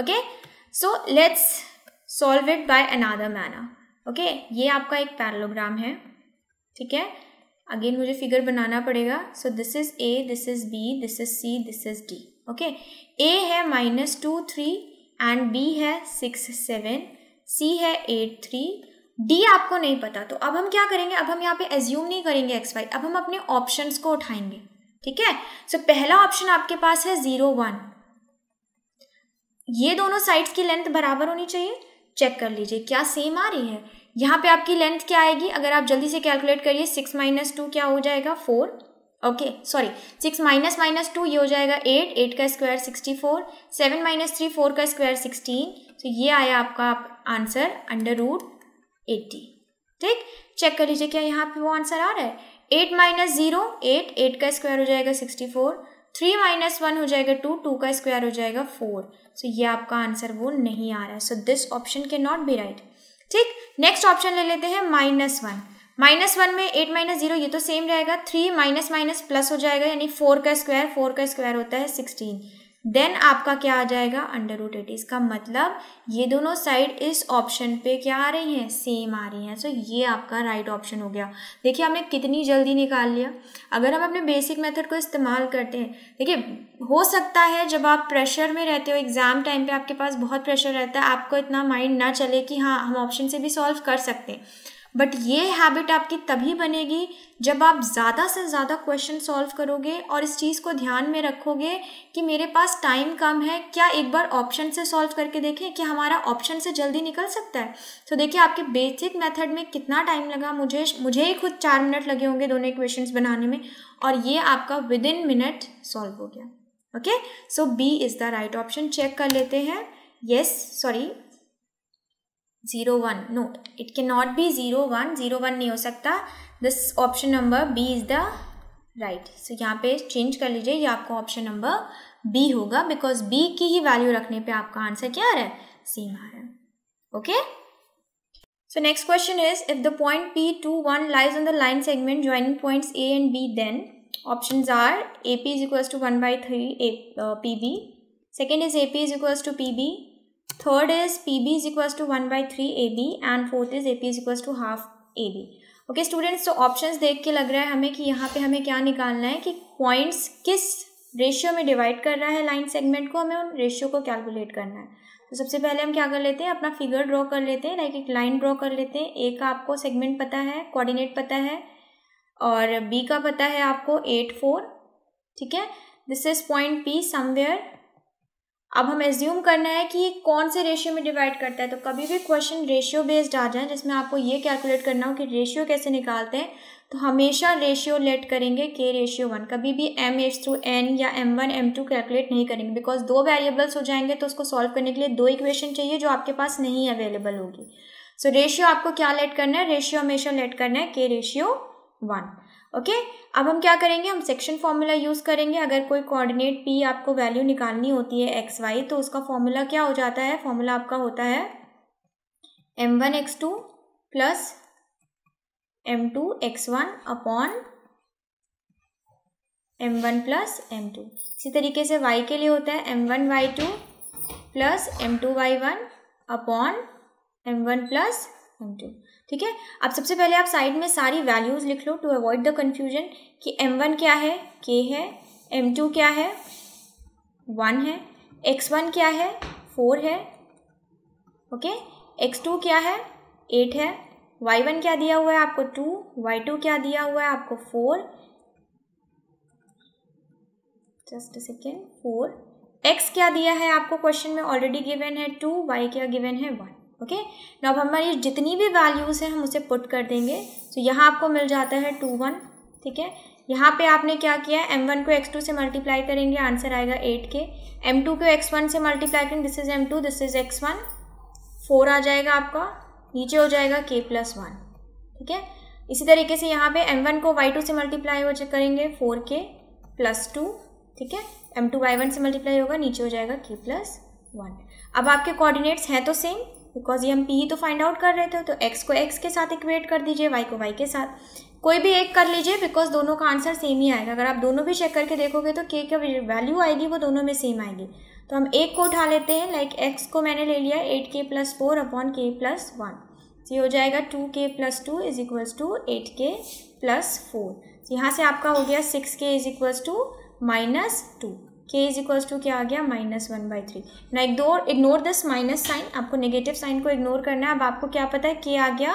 okay so let's solve it by another manner okay ये आपका एक पैरलोग्राम है ठीक है अगेन मुझे फिगर बनाना पड़ेगा so this is A this is B this is C this is D okay A है minus two three and B है सिक्स सेवन सी है एट थ्री डी आपको नहीं पता तो अब हम क्या करेंगे अब हम यहाँ पे एज्यूम नहीं करेंगे एक्स वाई अब हम अपने ऑप्शंस को उठाएंगे ठीक है सो so, पहला ऑप्शन आपके पास है जीरो वन ये दोनों साइड्स की लेंथ बराबर होनी चाहिए चेक कर लीजिए क्या सेम आ रही है यहाँ पे आपकी लेंथ क्या आएगी अगर आप जल्दी से कैलकुलेट करिए सिक्स माइनस टू क्या हो जाएगा four okay sorry six minus minus two ये हो जाएगा एट एट का square sixty four seven minus three four का स्क्वायर सिक्सटीन तो ये आया आपका आप आंसर अंडर रूट एट्टी ठीक चेक कर लीजिए क्या यहाँ पे वो आंसर आ रहा है eight minus zero eight eight का स्क्वायर हो जाएगा sixty four three minus one हो जाएगा टू टू का स्क्वायर हो जाएगा फोर सो so, ये आपका आंसर वो नहीं आ रहा है सो दिस ऑप्शन के नॉट बी राइट ठीक नेक्स्ट ऑप्शन ले लेते हैं माइनस वन माइनस वन में एट माइनस जीरो ये तो सेम रहेगा थ्री माइनस माइनस प्लस हो जाएगा यानी फोर का स्क्वायर फोर का स्क्वायर होता है सिक्सटीन देन आपका क्या आ जाएगा अंडर रूट एटी इसका मतलब ये दोनों साइड इस ऑप्शन पे क्या आ रही हैं सेम आ रही हैं सो so, ये आपका राइट right ऑप्शन हो गया देखिए हमने कितनी जल्दी निकाल लिया अगर हम अपने बेसिक मेथड को इस्तेमाल करते हैं देखिए हो सकता है जब आप प्रेशर में रहते हो एग्ज़ाम टाइम पे आपके पास बहुत प्रेशर रहता है आपको इतना माइंड ना चले कि हाँ हम ऑप्शन से भी सॉल्व कर सकते हैं बट ये हैबिट आपकी तभी बनेगी जब आप ज़्यादा से ज़्यादा क्वेश्चन सॉल्व करोगे और इस चीज़ को ध्यान में रखोगे कि मेरे पास टाइम कम है क्या एक बार ऑप्शन से सॉल्व करके देखें कि हमारा ऑप्शन से जल्दी निकल सकता है तो so देखिए आपके बेसिक मेथड में कितना टाइम लगा मुझे मुझे ही खुद चार मिनट लगे होंगे दोनों क्वेश्चन बनाने में और ये आपका विद इन मिनट सॉल्व हो गया okay so B is the right option check कर लेते हैं yes sorry zero one no it can not be zero one zero one नहीं हो सकता this option number B is the right so यहाँ पे चेंज कर लीजिए ये आपका ऑप्शन नंबर बी होगा बिकॉज बी की ही वैल्यू रखने पे आपका आंसर क्या आ रहा है सेम आ रहा है okay so next question is if the point P two one lies on the line segment joining points A and B then option are P is AP two one by three A P B second is A P is equal to P B third is pb is equals to 1 by 3 ab and fourth is ap is equals to half ab okay students तो ऑप्शंस देख के लग रहा है हमें कि यहाँ पे हमें क्या निकालना है कि पॉइंट्स किस रेशियो में डिवाइड कर रहा है लाइन सेगमेंट को हमें उन रेशियो को कैलकुलेट करना है तो सबसे पहले हम क्या कर लेते हैं अपना फिगर ड्रॉ कर लेते हैं लाइक एक लाइन ड्रॉ कर लेते हैं ए का आपको सेगमेंट पता है कोऑर्डिनेट पता है और बी का पता है आपको एट फोर ठीक है this is point P somewhere अब हम एज्यूम करना है कि ये कौन से रेशियो में डिवाइड करता है तो कभी भी क्वेश्चन रेशियो बेस्ड आ जाए जिसमें आपको ये कैलकुलेट करना हो कि रेशियो कैसे निकालते हैं तो हमेशा रेशियो लेट करेंगे के रेशियो वन कभी भी एम एच थ्रू एन या M one M two calculate नहीं करेंगे बिकॉज दो वेरिएबल्स हो जाएंगे तो उसको सॉल्व करने के लिए दो इक्वेशन चाहिए जो आपके पास नहीं अवेलेबल होगी सो so, रेशियो आपको क्या लेट करना है रेशियो हमेशा लेट करना है के रेशियो वन ओके okay? अब हम क्या करेंगे हम सेक्शन फॉर्मूला यूज़ करेंगे अगर कोई कोऑर्डिनेट पी आपको वैल्यू निकालनी होती है एक्स वाई तो उसका फॉर्मूला क्या हो जाता है फॉर्मूला आपका होता है M one X two plus M two X one upon M one plus M two इसी तरीके से वाई के लिए होता है M one Y two plus M two Y one upon M one plus M two ठीक है अब सबसे पहले आप साइड में सारी वैल्यूज़ लिख लो टू अवॉइड द कन्फ्यूजन कि एम वन क्या है के है एम टू क्या है वन है एक्स वन क्या है फोर है ओके एक्स टू क्या है एट है वाई वन क्या दिया हुआ है आपको टू वाई टू क्या दिया हुआ है आपको four just second four X क्या दिया है आपको क्वेश्चन में ऑलरेडी गिवन है टू वाई क्या गिवन है वन ओके ना अब हमारी जितनी भी वैल्यूज़ हैं हम उसे पुट कर देंगे तो so, यहाँ आपको मिल जाता है टू वन ठीक है यहाँ पे आपने क्या किया एम वन को एक्स टू से मल्टीप्लाई करेंगे आंसर आएगा एट के एम टू को एक्स वन से मल्टीप्लाई करेंगे this is M two this is X one four आ जाएगा आपका नीचे हो जाएगा के प्लस वन ठीक है इसी तरीके से यहाँ पे एम वन को वाई टू से मल्टीप्लाई हो करेंगे फोर के प्लस टू ठीक है एम टू वाई वन से मल्टीप्लाई होगा नीचे हो जाएगा के प्लस वन अब आपके कोऑर्डिनेट्स हैं तो सेम बिकॉज ये हम पी ही तो फाइंड आउट कर रहे थे तो एक्स को एक्स के साथ इक्वेट कर दीजिए वाई को वाई के साथ कोई भी एक कर लीजिए बिकॉज दोनों का आंसर सेम ही आएगा अगर आप दोनों भी चेक करके देखोगे तो के का वैल्यू आएगी वो दोनों में सेम आएगी तो हम एक को उठा लेते हैं लाइक एक्स को मैंने ले लिया eight K plus four upon के प्लस वन तो ये हो जाएगा टू के plus two is equals to eight K plus four यहाँ से आपका हो गया six K is equals to minus two K is equals to क्या आ गया माइनस वन बाई थ्री ना ignore ignore this minus sign आपको नेगेटिव साइन को इग्नोर करना है अब आपको क्या पता है के आ गया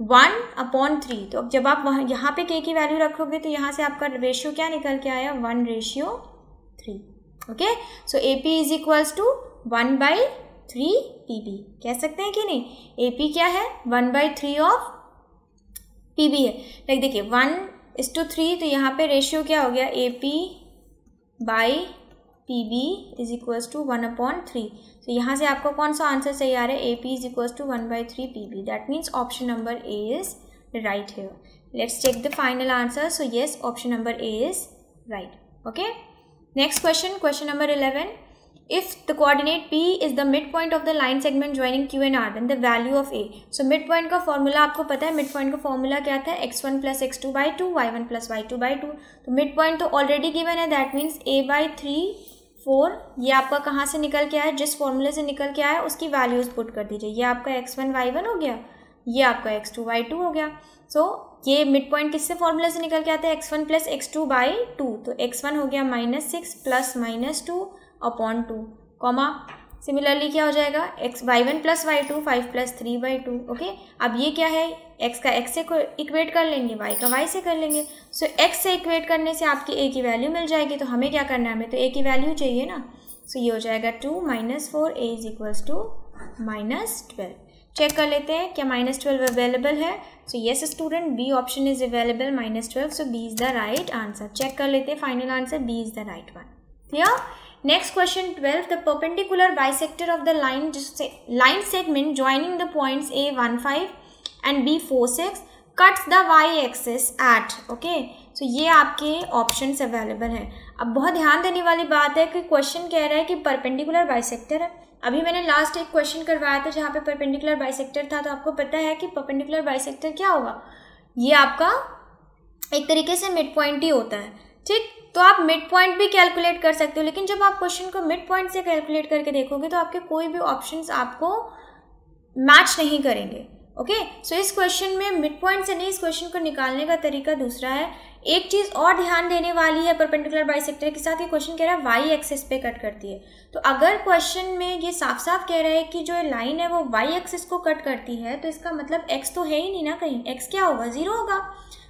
वन अपॉन थ्री तो अब जब आप वहाँ यहाँ पे के की वैल्यू रखोगे तो यहाँ से आपका रेशियो क्या निकल के आया one ratio three okay so A P is equals to one by three P B कह सकते हैं कि नहीं ए पी क्या है one by three of P B है लाइक देखिए वन इज टू थ्री तो यहाँ पे रेशियो क्या हो गया A P by P B is equal to one upon three तो यहाँ से आपको कौन सा आंसर सही आ रहा है A P is equal to one by three P B that means option number A is right है let's check the final answer so yes option number A is right okay next question question number eleven if the coordinate P is the mid point of the line segment joining Q and R r the value of A so mid point का फॉर्मूला आपको पता है पॉइंट का फॉर्मूला क्या था X one plus x two by two Y one plus Y two by two तो मिड पॉइंट तो ऑलरेडी गिवन है that means A by three four ये आपका कहाँ से निकल के आया जिस फॉर्मूले से निकल के आया उसकी वैल्यूज़ पुट कर दीजिए ये आपका एक्स वन वाई वन हो गया ये आपका एक्स टू वाई टू हो गया सो so, ये मिड पॉइंट किससे फॉर्मूले से निकल के आता है x one plus x two by two तो एक्स वन हो गया minus six plus minus two upon two comma similarly क्या हो जाएगा X Y one plus Y two five plus three by two okay अब ये क्या है एक्स का एक्स से इक्वेट कर लेंगे वाई का वाई से कर लेंगे सो so, एक्स से इक्वेट करने से आपकी ए की वैल्यू मिल जाएगी तो हमें क्या करना है हमें तो ए की वैल्यू चाहिए ना सो so, ये हो जाएगा two minus four A is equals to minus twelve check कर लेते हैं क्या माइनस ट्वेल्व अवेलेबल है so yes student B option is available minus twelve so B is the right answer check कर लेते हैं final answer B is the right one clear next question twelve the by bisector of the line line segment joining the points A one five and B four six cuts the Y axis eight okay so ये आपके ऑप्शन अवेलेबल हैं अब बहुत ध्यान देने वाली बात है कि क्वेश्चन कह रहा है कि परपेंडिकुलर बाइसेक्टर है अभी मैंने लास्ट एक क्वेश्चन करवाया था जहाँ पे परपेंडिकुलर बाइसेक्टर था तो आपको पता है कि परपेंडिकुलर बाइसेक्टर क्या होगा ये आपका एक तरीके से मिड पॉइंट ही होता है ठीक तो आप मिड पॉइंट भी कैलकुलेट कर सकते हो लेकिन जब आप क्वेश्चन को मिड पॉइंट से कैलकुलेट करके देखोगे तो आपके कोई भी ऑप्शन आपको मैच नहीं करेंगे ओके okay? सो so, इस क्वेश्चन में मिड पॉइंट से नहीं इस क्वेश्चन को निकालने का तरीका दूसरा है एक चीज़ और ध्यान देने वाली है परपेंडिकुलर सेक्टर के साथ ये क्वेश्चन कह रहा है वाई एक्सेस पे कट करती है तो अगर क्वेश्चन में ये साफ साफ कह रहा है कि जो लाइन है वो वाई एक्सेस को कट करती है तो इसका मतलब एक्स तो है ही नहीं ना कहीं एक्स क्या होगा ज़ीरो होगा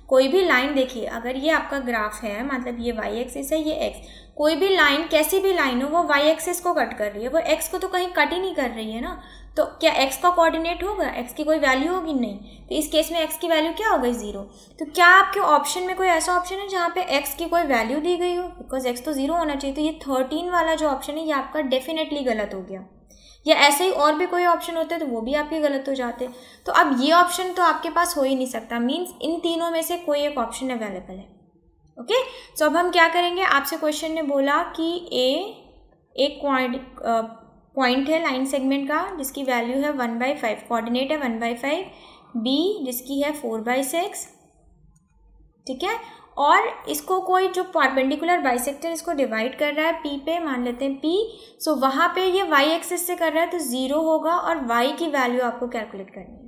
कोई भी लाइन देखिए अगर ये आपका ग्राफ है मतलब ये वाई एक्सिस है ये एक्स कोई भी लाइन कैसी भी लाइन हो वो वाई एक्सिस को कट कर रही है वो एक्स को तो कहीं कट ही नहीं कर रही है ना तो क्या एक्स का कोऑर्डिनेट होगा एक्स की कोई वैल्यू होगी नहीं तो इस केस में एक्स की वैल्यू क्या हो गई ज़ीरो तो क्या आपके ऑप्शन में कोई ऐसा ऑप्शन है जहाँ पे एक्स की कोई वैल्यू दी गई हो बिकॉज एक्स तो ज़ीरो होना चाहिए तो ये थर्टीन वाला जो ऑप्शन है ये आपका डेफिनेटली गलत हो गया या ऐसे ही और भी कोई ऑप्शन होते तो वो भी आपके गलत हो जाते तो अब ये ऑप्शन तो आपके पास हो ही नहीं सकता मीन्स इन तीनों में से कोई एक ऑप्शन अवेलेबल है ओके okay? सो so, अब हम क्या करेंगे आपसे क्वेश्चन ने बोला कि ए एक पॉइंट पॉइंट है लाइन सेगमेंट का जिसकी वैल्यू है वन बाई फाइव कोऑर्डिनेट है वन बाई फाइव बी जिसकी है फोर बाई सिक्स ठीक है और इसको कोई जो परपेंडिकुलर बाइसेक्टर इसको डिवाइड कर रहा है पी पे मान लेते हैं पी सो so वहाँ पे ये वाई एक्सेस से कर रहा है तो ज़ीरो होगा और वाई की वैल्यू आपको कैलकुलेट करनी है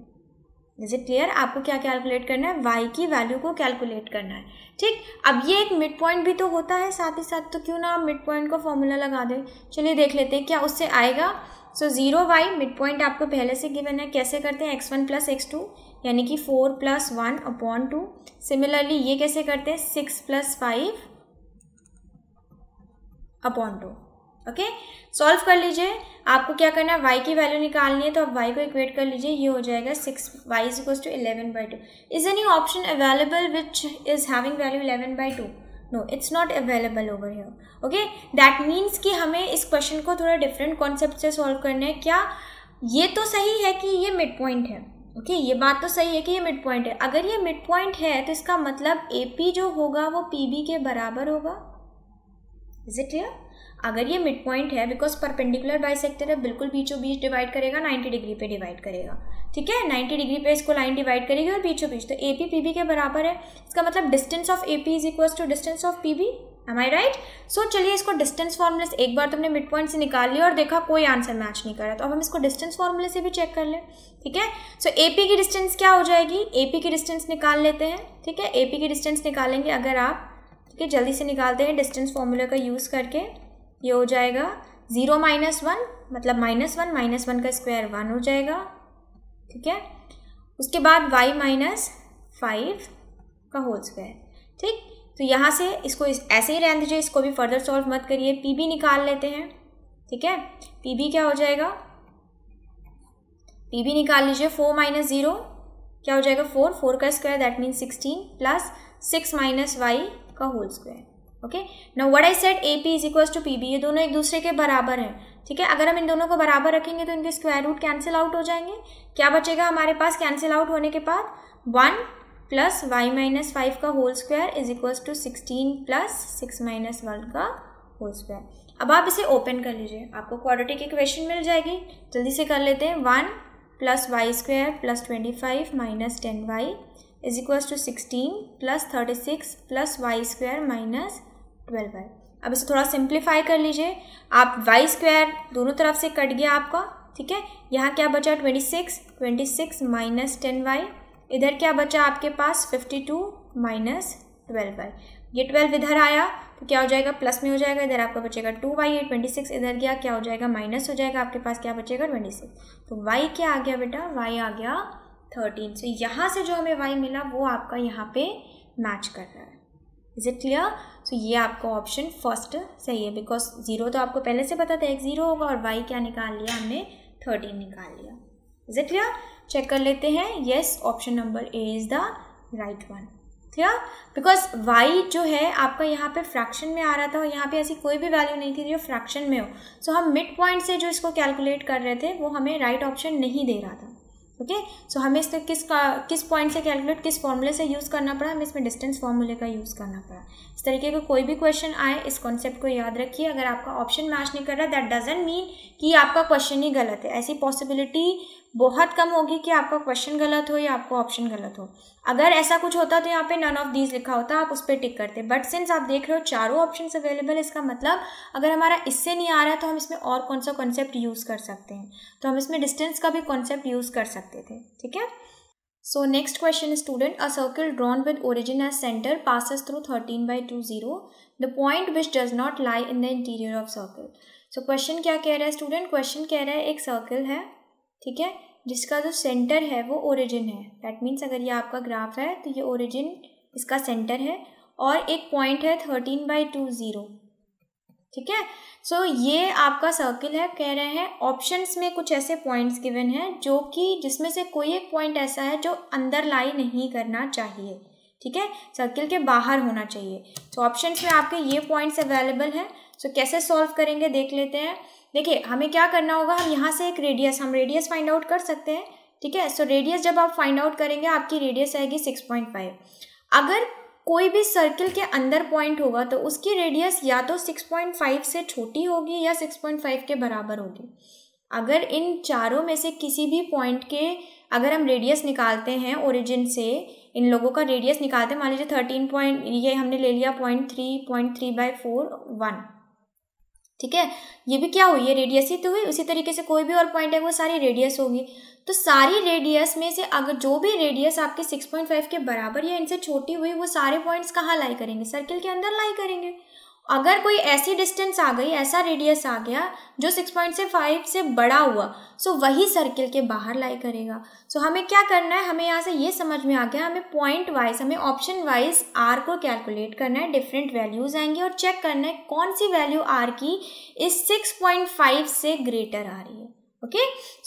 इज इट क्लियर आपको क्या कैलकुलेट करना है वाई की वैल्यू को कैलकुलेट करना है ठीक अब ये एक मिड पॉइंट भी तो होता है साथ ही साथ तो क्यों ना आप मिड पॉइंट को फॉर्मूला लगा दें चलिए देख लेते हैं क्या उससे आएगा so zero Y mid point आपको पहले से गिवन है कैसे करते हैं X one plus x two यानी कि four plus one upon two similarly ये कैसे करते हैं six plus five upon two okay solve कर लीजिए आपको क्या करना है वाई की वैल्यू निकालनी है तो आप वाई को इक्वेट कर लीजिए ये हो जाएगा six Y is two eleven by two is any option available which is having value eleven by two no it's not available over here okay that means कि हमें इस क्वेश्चन को थोड़ा डिफरेंट कॉन्सेप्ट से सॉल्व करना है क्या ये तो सही है कि ये मिड पॉइंट है ओके okay, ये बात तो सही है कि ये मिड पॉइंट है अगर ये मिड पॉइंट है तो इसका मतलब ए पी जो होगा वो पी बी के बराबर होगा इज इट क्लियर अगर ये मिड पॉइंट है बिकॉज परपेंडिकुलर सेक्टर है बिल्कुल बीचों बीच डिवाइड करेगा 90 डिग्री पे डिवाइड करेगा ठीक है 90 डिग्री पे इसको लाइन डिवाइड करेगी और बीचों बीच तो ए पी पी बी के बराबर है इसका मतलब distance of A P is equal to distance of P B am I right so चलिए इसको डिस्टेंस फॉर्मूले से एक बार तुमने मिड पॉइंट से निकाल लिया और देखा कोई आंसर मैच नहीं कर रहा तो अब हम इसको डिस्टेंस फॉर्मूले से भी चेक कर लें ठीक है सो ए पी की डिस्टेंस क्या हो जाएगी ए पी की डिस्टेंस निकाल लेते हैं ठीक है ए पी की डिस्टेंस निकालेंगे अगर आप ठीक है जल्दी से निकालते हैं डिस्टेंस फार्मूले का यूज़ करके ये हो जाएगा ज़ीरो माइनस वन मतलब माइनस वन माइनस वन का स्क्वायर वन हो जाएगा ठीक है उसके बाद वाई माइनस फाइव का होल स्क्वायर ठीक तो यहाँ से इसको इस, ऐसे ही रहने दीजिए इसको भी फर्दर सॉल्व मत करिए पी बी निकाल लेते हैं ठीक है पी बी क्या हो जाएगा पी बी निकाल लीजिए फोर माइनस ज़ीरो क्या हो जाएगा फोर फोर का square that means sixteen plus six minus Y का whole square okay now what I set A P is equal to P B ये दोनों एक दूसरे के बराबर हैं ठीक है अगर हम इन दोनों को बराबर रखेंगे तो इनके स्क्वायर रूट कैंसिल आउट हो जाएंगे क्या बचेगा हमारे पास कैंसिल आउट होने के बाद one plus Y minus five का whole square is equals to sixteen plus six minus one का होल स्क्वायर अब आप इसे ओपन कर लीजिए आपको क्वाड्रेटिक इक्वेशन मिल जाएगी जल्दी से कर लेते हैं one plus Y square plus twenty five minus ten Y is equals to sixteen plus thirty six plus Y square minus twelve Y अब इसे थोड़ा सिंप्लीफाई कर लीजिए आप वाई स्क्वायर दोनों तरफ से कट गया आपका ठीक है यहाँ क्या बचा twenty six twenty six minus ten Y इधर क्या बचा आपके पास fifty two minus twelve Y ये ट्वेल्व इधर आया तो क्या हो जाएगा प्लस में हो जाएगा इधर आपका बचेगा टू वाई ये ट्वेंटी सिक्स इधर गया क्या हो जाएगा माइनस हो जाएगा आपके पास क्या बचेगा ट्वेंटी सिक्स तो वाई क्या आ गया बेटा वाई आ गया थर्टीन सो यहाँ से जो हमें वाई मिला वो आपका यहाँ पे मैच कर रहा है इज इट क्लियर सो ये आपका ऑप्शन फर्स्ट सही है बिकॉज ज़ीरो तो आपको पहले से पता था एक ज़ीरो होगा और वाई क्या निकाल लिया हमने थर्टीन निकाल लिया इज इट क्लियर चेक कर लेते हैं yes option number A is the right one clear because Y जो है आपका यहाँ पे फ्रैक्शन में आ रहा था और यहाँ पे ऐसी कोई भी वैल्यू नहीं थी जो फ्रैक्शन में हो सो so, हम मिड पॉइंट से जो इसको कैलकुलेट कर रहे थे वो हमें राइट right ऑप्शन नहीं दे रहा था ओके okay? सो so, हमें इसको किस का किस पॉइंट से कैलकुलेट किस फॉर्मूले से यूज़ करना पड़ा हमें इसमें डिस्टेंस फॉर्मूले का यूज़ करना पड़ा इस तरीके का को कोई भी क्वेश्चन आए इस कॉन्सेप्ट को याद रखिए अगर आपका ऑप्शन मैच नहीं कर रहा दैट डजेंट मीन कि आपका क्वेश्चन ही गलत है ऐसी पॉसिबिलिटी बहुत कम होगी कि आपका क्वेश्चन गलत हो या आपको ऑप्शन गलत हो अगर ऐसा कुछ होता तो यहाँ पे नन ऑफ दीज लिखा होता आप उस पर टिक करते बट सिंस आप देख रहे हो चारों ऑप्शन अवेलेबल इसका मतलब अगर हमारा इससे नहीं आ रहा है तो हम इसमें और कौन सा कॉन्सेप्ट यूज़ कर सकते हैं तो हम इसमें डिस्टेंस का भी कॉन्सेप्ट यूज़ कर सकते थे ठीक है so next question student a circle drawn with origin as centre passes through thirteen by two zero the point which does not lie in the interior of circle so question क्या कह रहा है स्टूडेंट क्वेश्चन कह रहा है एक सर्किल है ठीक है जिसका जो सेंटर है वो ओरिजिन है दैट मीन्स अगर ये आपका ग्राफ है तो ये ओरिजिन इसका सेंटर है और एक पॉइंट है थर्टीन बाई टू ज़ीरो ठीक है सो so, ये आपका सर्किल है कह रहे हैं ऑप्शंस में कुछ ऐसे पॉइंट्स गिवन हैं जो कि जिसमें से कोई एक पॉइंट ऐसा है जो अंदर लाई नहीं करना चाहिए ठीक है सर्किल के बाहर होना चाहिए तो so, ऑप्शंस में आपके ये पॉइंट्स अवेलेबल हैं सो so, कैसे सॉल्व करेंगे देख लेते हैं देखिए हमें क्या करना होगा हम यहाँ से एक रेडियस हम रेडियस फाइंड आउट कर सकते हैं ठीक है सो रेडियस जब आप फाइंड आउट करेंगे आपकी रेडियस आएगी सिक्स पॉइंट फाइव अगर कोई भी सर्किल के अंदर पॉइंट होगा तो उसकी रेडियस या तो सिक्स पॉइंट फाइव से छोटी होगी या सिक्स पॉइंट फाइव के बराबर होगी अगर इन चारों में से किसी भी पॉइंट के अगर हम रेडियस निकालते हैं ओरिजिन से इन लोगों का रेडियस निकालते हैं मान लीजिए थर्टीन पॉइंट ये हमने ले लिया point three point three by four one ठीक है ये भी क्या हुई है रेडियस ही तो हुई उसी तरीके से कोई भी और पॉइंट है वो सारी रेडियस होगी तो सारी रेडियस में से अगर जो भी रेडियस आपके 6.5 के बराबर या इनसे छोटी हुई वो सारे पॉइंट्स कहाँ लाई करेंगे सर्किल के अंदर लाई करेंगे अगर कोई ऐसी डिस्टेंस आ गई ऐसा रेडियस आ गया जो सिक्स पॉइंट से फाइव से बड़ा हुआ सो वही सर्किल के बाहर लाई करेगा सो हमें क्या करना है हमें यहाँ से ये समझ में आ गया हमें पॉइंट वाइज हमें ऑप्शन वाइज आर को कैलकुलेट करना है डिफरेंट वैल्यूज़ आएंगे और चेक करना है कौन सी वैल्यू आर की इस सिक्स पॉइंट फाइव से ग्रेटर आ रही है ओके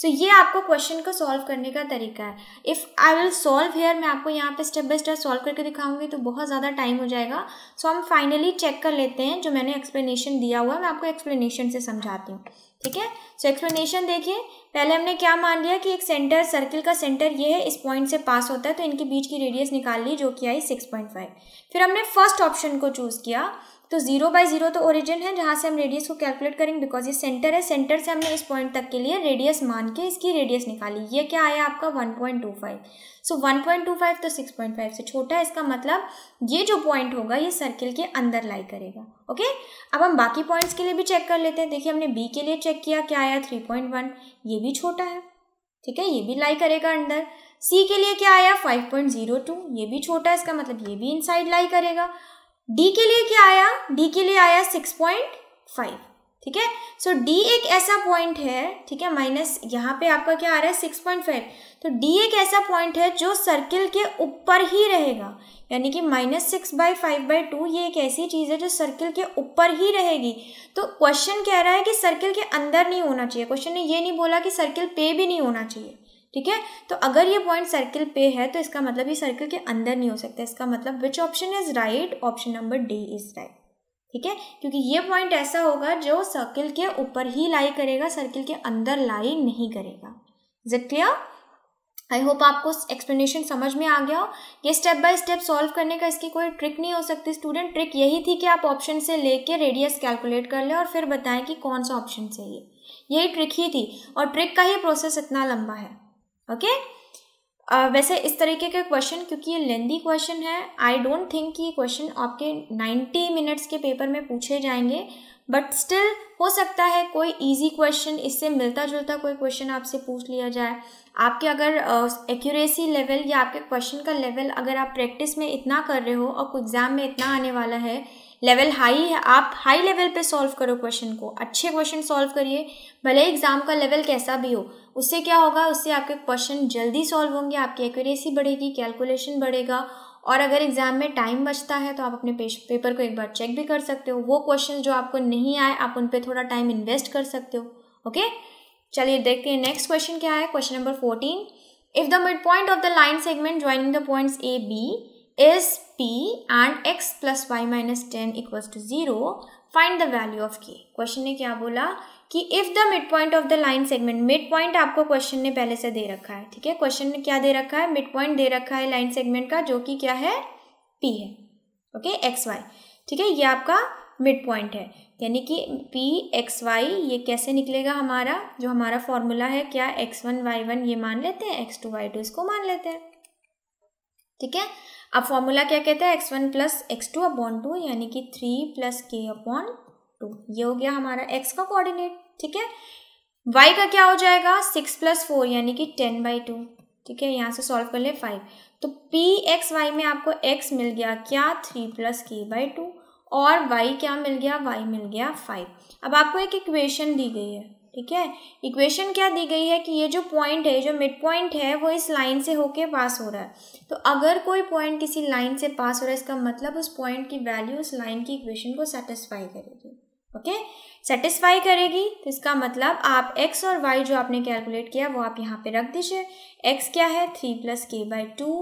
सो ये आपको क्वेश्चन को सॉल्व करने का तरीका है if I will solve here मैं आपको यहाँ पे स्टेप बाय स्टेप सॉल्व करके दिखाऊंगी तो बहुत ज़्यादा टाइम हो जाएगा सो हम फाइनली चेक कर लेते हैं जो मैंने एक्सप्लेनेशन दिया हुआ है मैं आपको एक्सप्लेनेशन से समझाती हूँ ठीक है सो एक्सप्लेनेशन देखिए पहले हमने क्या मान लिया कि एक सेंटर सर्किल का सेंटर ये है इस पॉइंट से पास होता है तो इनके बीच की रेडियस निकाल ली जो कि आई सिक्स पॉइंट फाइव फिर हमने फर्स्ट ऑप्शन को चूज़ किया तो जीरो बाय जीरो तो ओरिजिन है जहाँ से हम रेडियस को कैलकुलेट करेंगे बिकॉज ये सेंटर है सेंटर से हमने इस पॉइंट तक के लिए रेडियस मान के इसकी रेडियस निकाली ये क्या आया आपका 1.25 सो so, 1.25 तो 6.5 से छोटा है इसका मतलब ये जो पॉइंट होगा ये सर्किल के अंदर लाई करेगा ओके अब हम बाकी पॉइंट्स के लिए भी चेक कर लेते हैं देखिए हमने बी के लिए चेक किया क्या आया वन ये भी छोटा है ठीक है ये भी लाई करेगा अंदर सी के लिए क्या आया टू ये भी छोटा है इसका मतलब ये भी इनसाइड लाई करेगा डी के लिए क्या आया डी के लिए आया सिक्स पॉइंट फाइव ठीक है सो डी एक ऐसा पॉइंट है ठीक है माइनस यहाँ पे आपका क्या आ रहा है सिक्स पॉइंट फाइव तो डी एक ऐसा पॉइंट है जो सर्किल के ऊपर ही रहेगा यानी कि minus six by five by two ये एक ऐसी चीज़ है जो सर्किल के ऊपर ही रहेगी तो क्वेश्चन कह रहा है कि सर्किल के अंदर नहीं होना चाहिए क्वेश्चन ने ये नहीं बोला कि सर्किल पे भी नहीं होना चाहिए ठीक है तो अगर ये पॉइंट सर्किल पे है तो इसका मतलब ये सर्किल के अंदर नहीं हो सकता इसका मतलब which option is right option number D is right ठीक है क्योंकि ये पॉइंट ऐसा होगा जो सर्किल के ऊपर ही लाई करेगा सर्किल के अंदर लाई नहीं करेगा is it clear I hope आपको एक्सप्लेनेशन समझ में आ गया हो ये स्टेप बाय स्टेप सॉल्व करने का इसकी कोई ट्रिक नहीं हो सकती स्टूडेंट ट्रिक यही थी कि आप ऑप्शन से लेके रेडियस कैलकुलेट कर लें और फिर बताएं कि कौन सा ऑप्शन चाहिए यही ट्रिक ही थी और ट्रिक का ही प्रोसेस इतना लंबा है ओके uh, वैसे इस तरीके के क्वेश्चन क्योंकि ये लेंदी क्वेश्चन है आई डोंट थिंक कि ये क्वेश्चन आपके 90 मिनट्स के पेपर में पूछे जाएंगे बट स्टिल हो सकता है कोई इजी क्वेश्चन इससे मिलता जुलता कोई क्वेश्चन आपसे पूछ लिया जाए आपके अगर एक्यूरेसी uh, लेवल या आपके क्वेश्चन का लेवल अगर आप प्रैक्टिस में इतना कर रहे हो और एग्ज़ाम में इतना आने वाला है लेवल हाई है आप हाई लेवल पे सॉल्व करो क्वेश्चन को अच्छे क्वेश्चन सॉल्व करिए भले एग्ज़ाम का लेवल कैसा भी हो उससे क्या होगा उससे आपके क्वेश्चन जल्दी सॉल्व होंगे आपकी एक्यूरेसी बढ़ेगी कैलकुलेशन बढ़ेगा और अगर एग्ज़ाम में टाइम बचता है तो आप अपने पेपर को एक बार चेक भी कर सकते हो वो क्वेश्चन जो आपको नहीं आए आप उन पर थोड़ा टाइम इन्वेस्ट कर सकते हो ओके चलिए देखते हैं नेक्स्ट क्वेश्चन क्या है question number fourteen if the mid point of the line segment joining the points A B is p and x plus y minus 10 equals to 0 find the value of k question ने क्या बोला कि if the mid point of the line segment mid point आपको क्वेश्चन ने पहले से दे रखा है ठीक है क्वेश्चन ने क्या दे रखा है मिड पॉइंट दे रखा है लाइन सेगमेंट का जो कि क्या है पी है ओके एक्स वाई ठीक है ये आपका मिड पॉइंट है यानी कि पी एक्स वाई ये कैसे निकलेगा हमारा जो हमारा फॉर्मूला है क्या एक्स वन वाई वन ये मान लेते हैं एक्स टू वाई टू इसको मान लेते हैं ठीक है अब फॉर्मूला क्या कहता है x one plus x two upon two यानी कि three plus k upon two ये हो गया हमारा एक्स का कोऑर्डिनेट ठीक है वाई का क्या हो जाएगा सिक्स प्लस फोर यानी कि टेन बाई टू ठीक है यहाँ से सॉल्व कर ले फाइव तो पी एक्स वाई में आपको एक्स मिल गया क्या three plus k by two और वाई क्या मिल गया वाई मिल गया फाइव अब आपको एक इक्वेशन दी गई है ठीक है इक्वेशन क्या दी गई है कि ये जो पॉइंट है जो मिड पॉइंट है वो इस लाइन से होके पास हो रहा है तो अगर कोई पॉइंट किसी लाइन से पास हो रहा है इसका मतलब उस पॉइंट की वैल्यू उस लाइन की इक्वेशन को सेटिस्फाई करेगी ओके सेटिस्फाई करेगी तो इसका मतलब आप एक्स और वाई जो आपने कैलकुलेट किया वो आप यहाँ पे रख दीजिए एक्स क्या है three plus k by two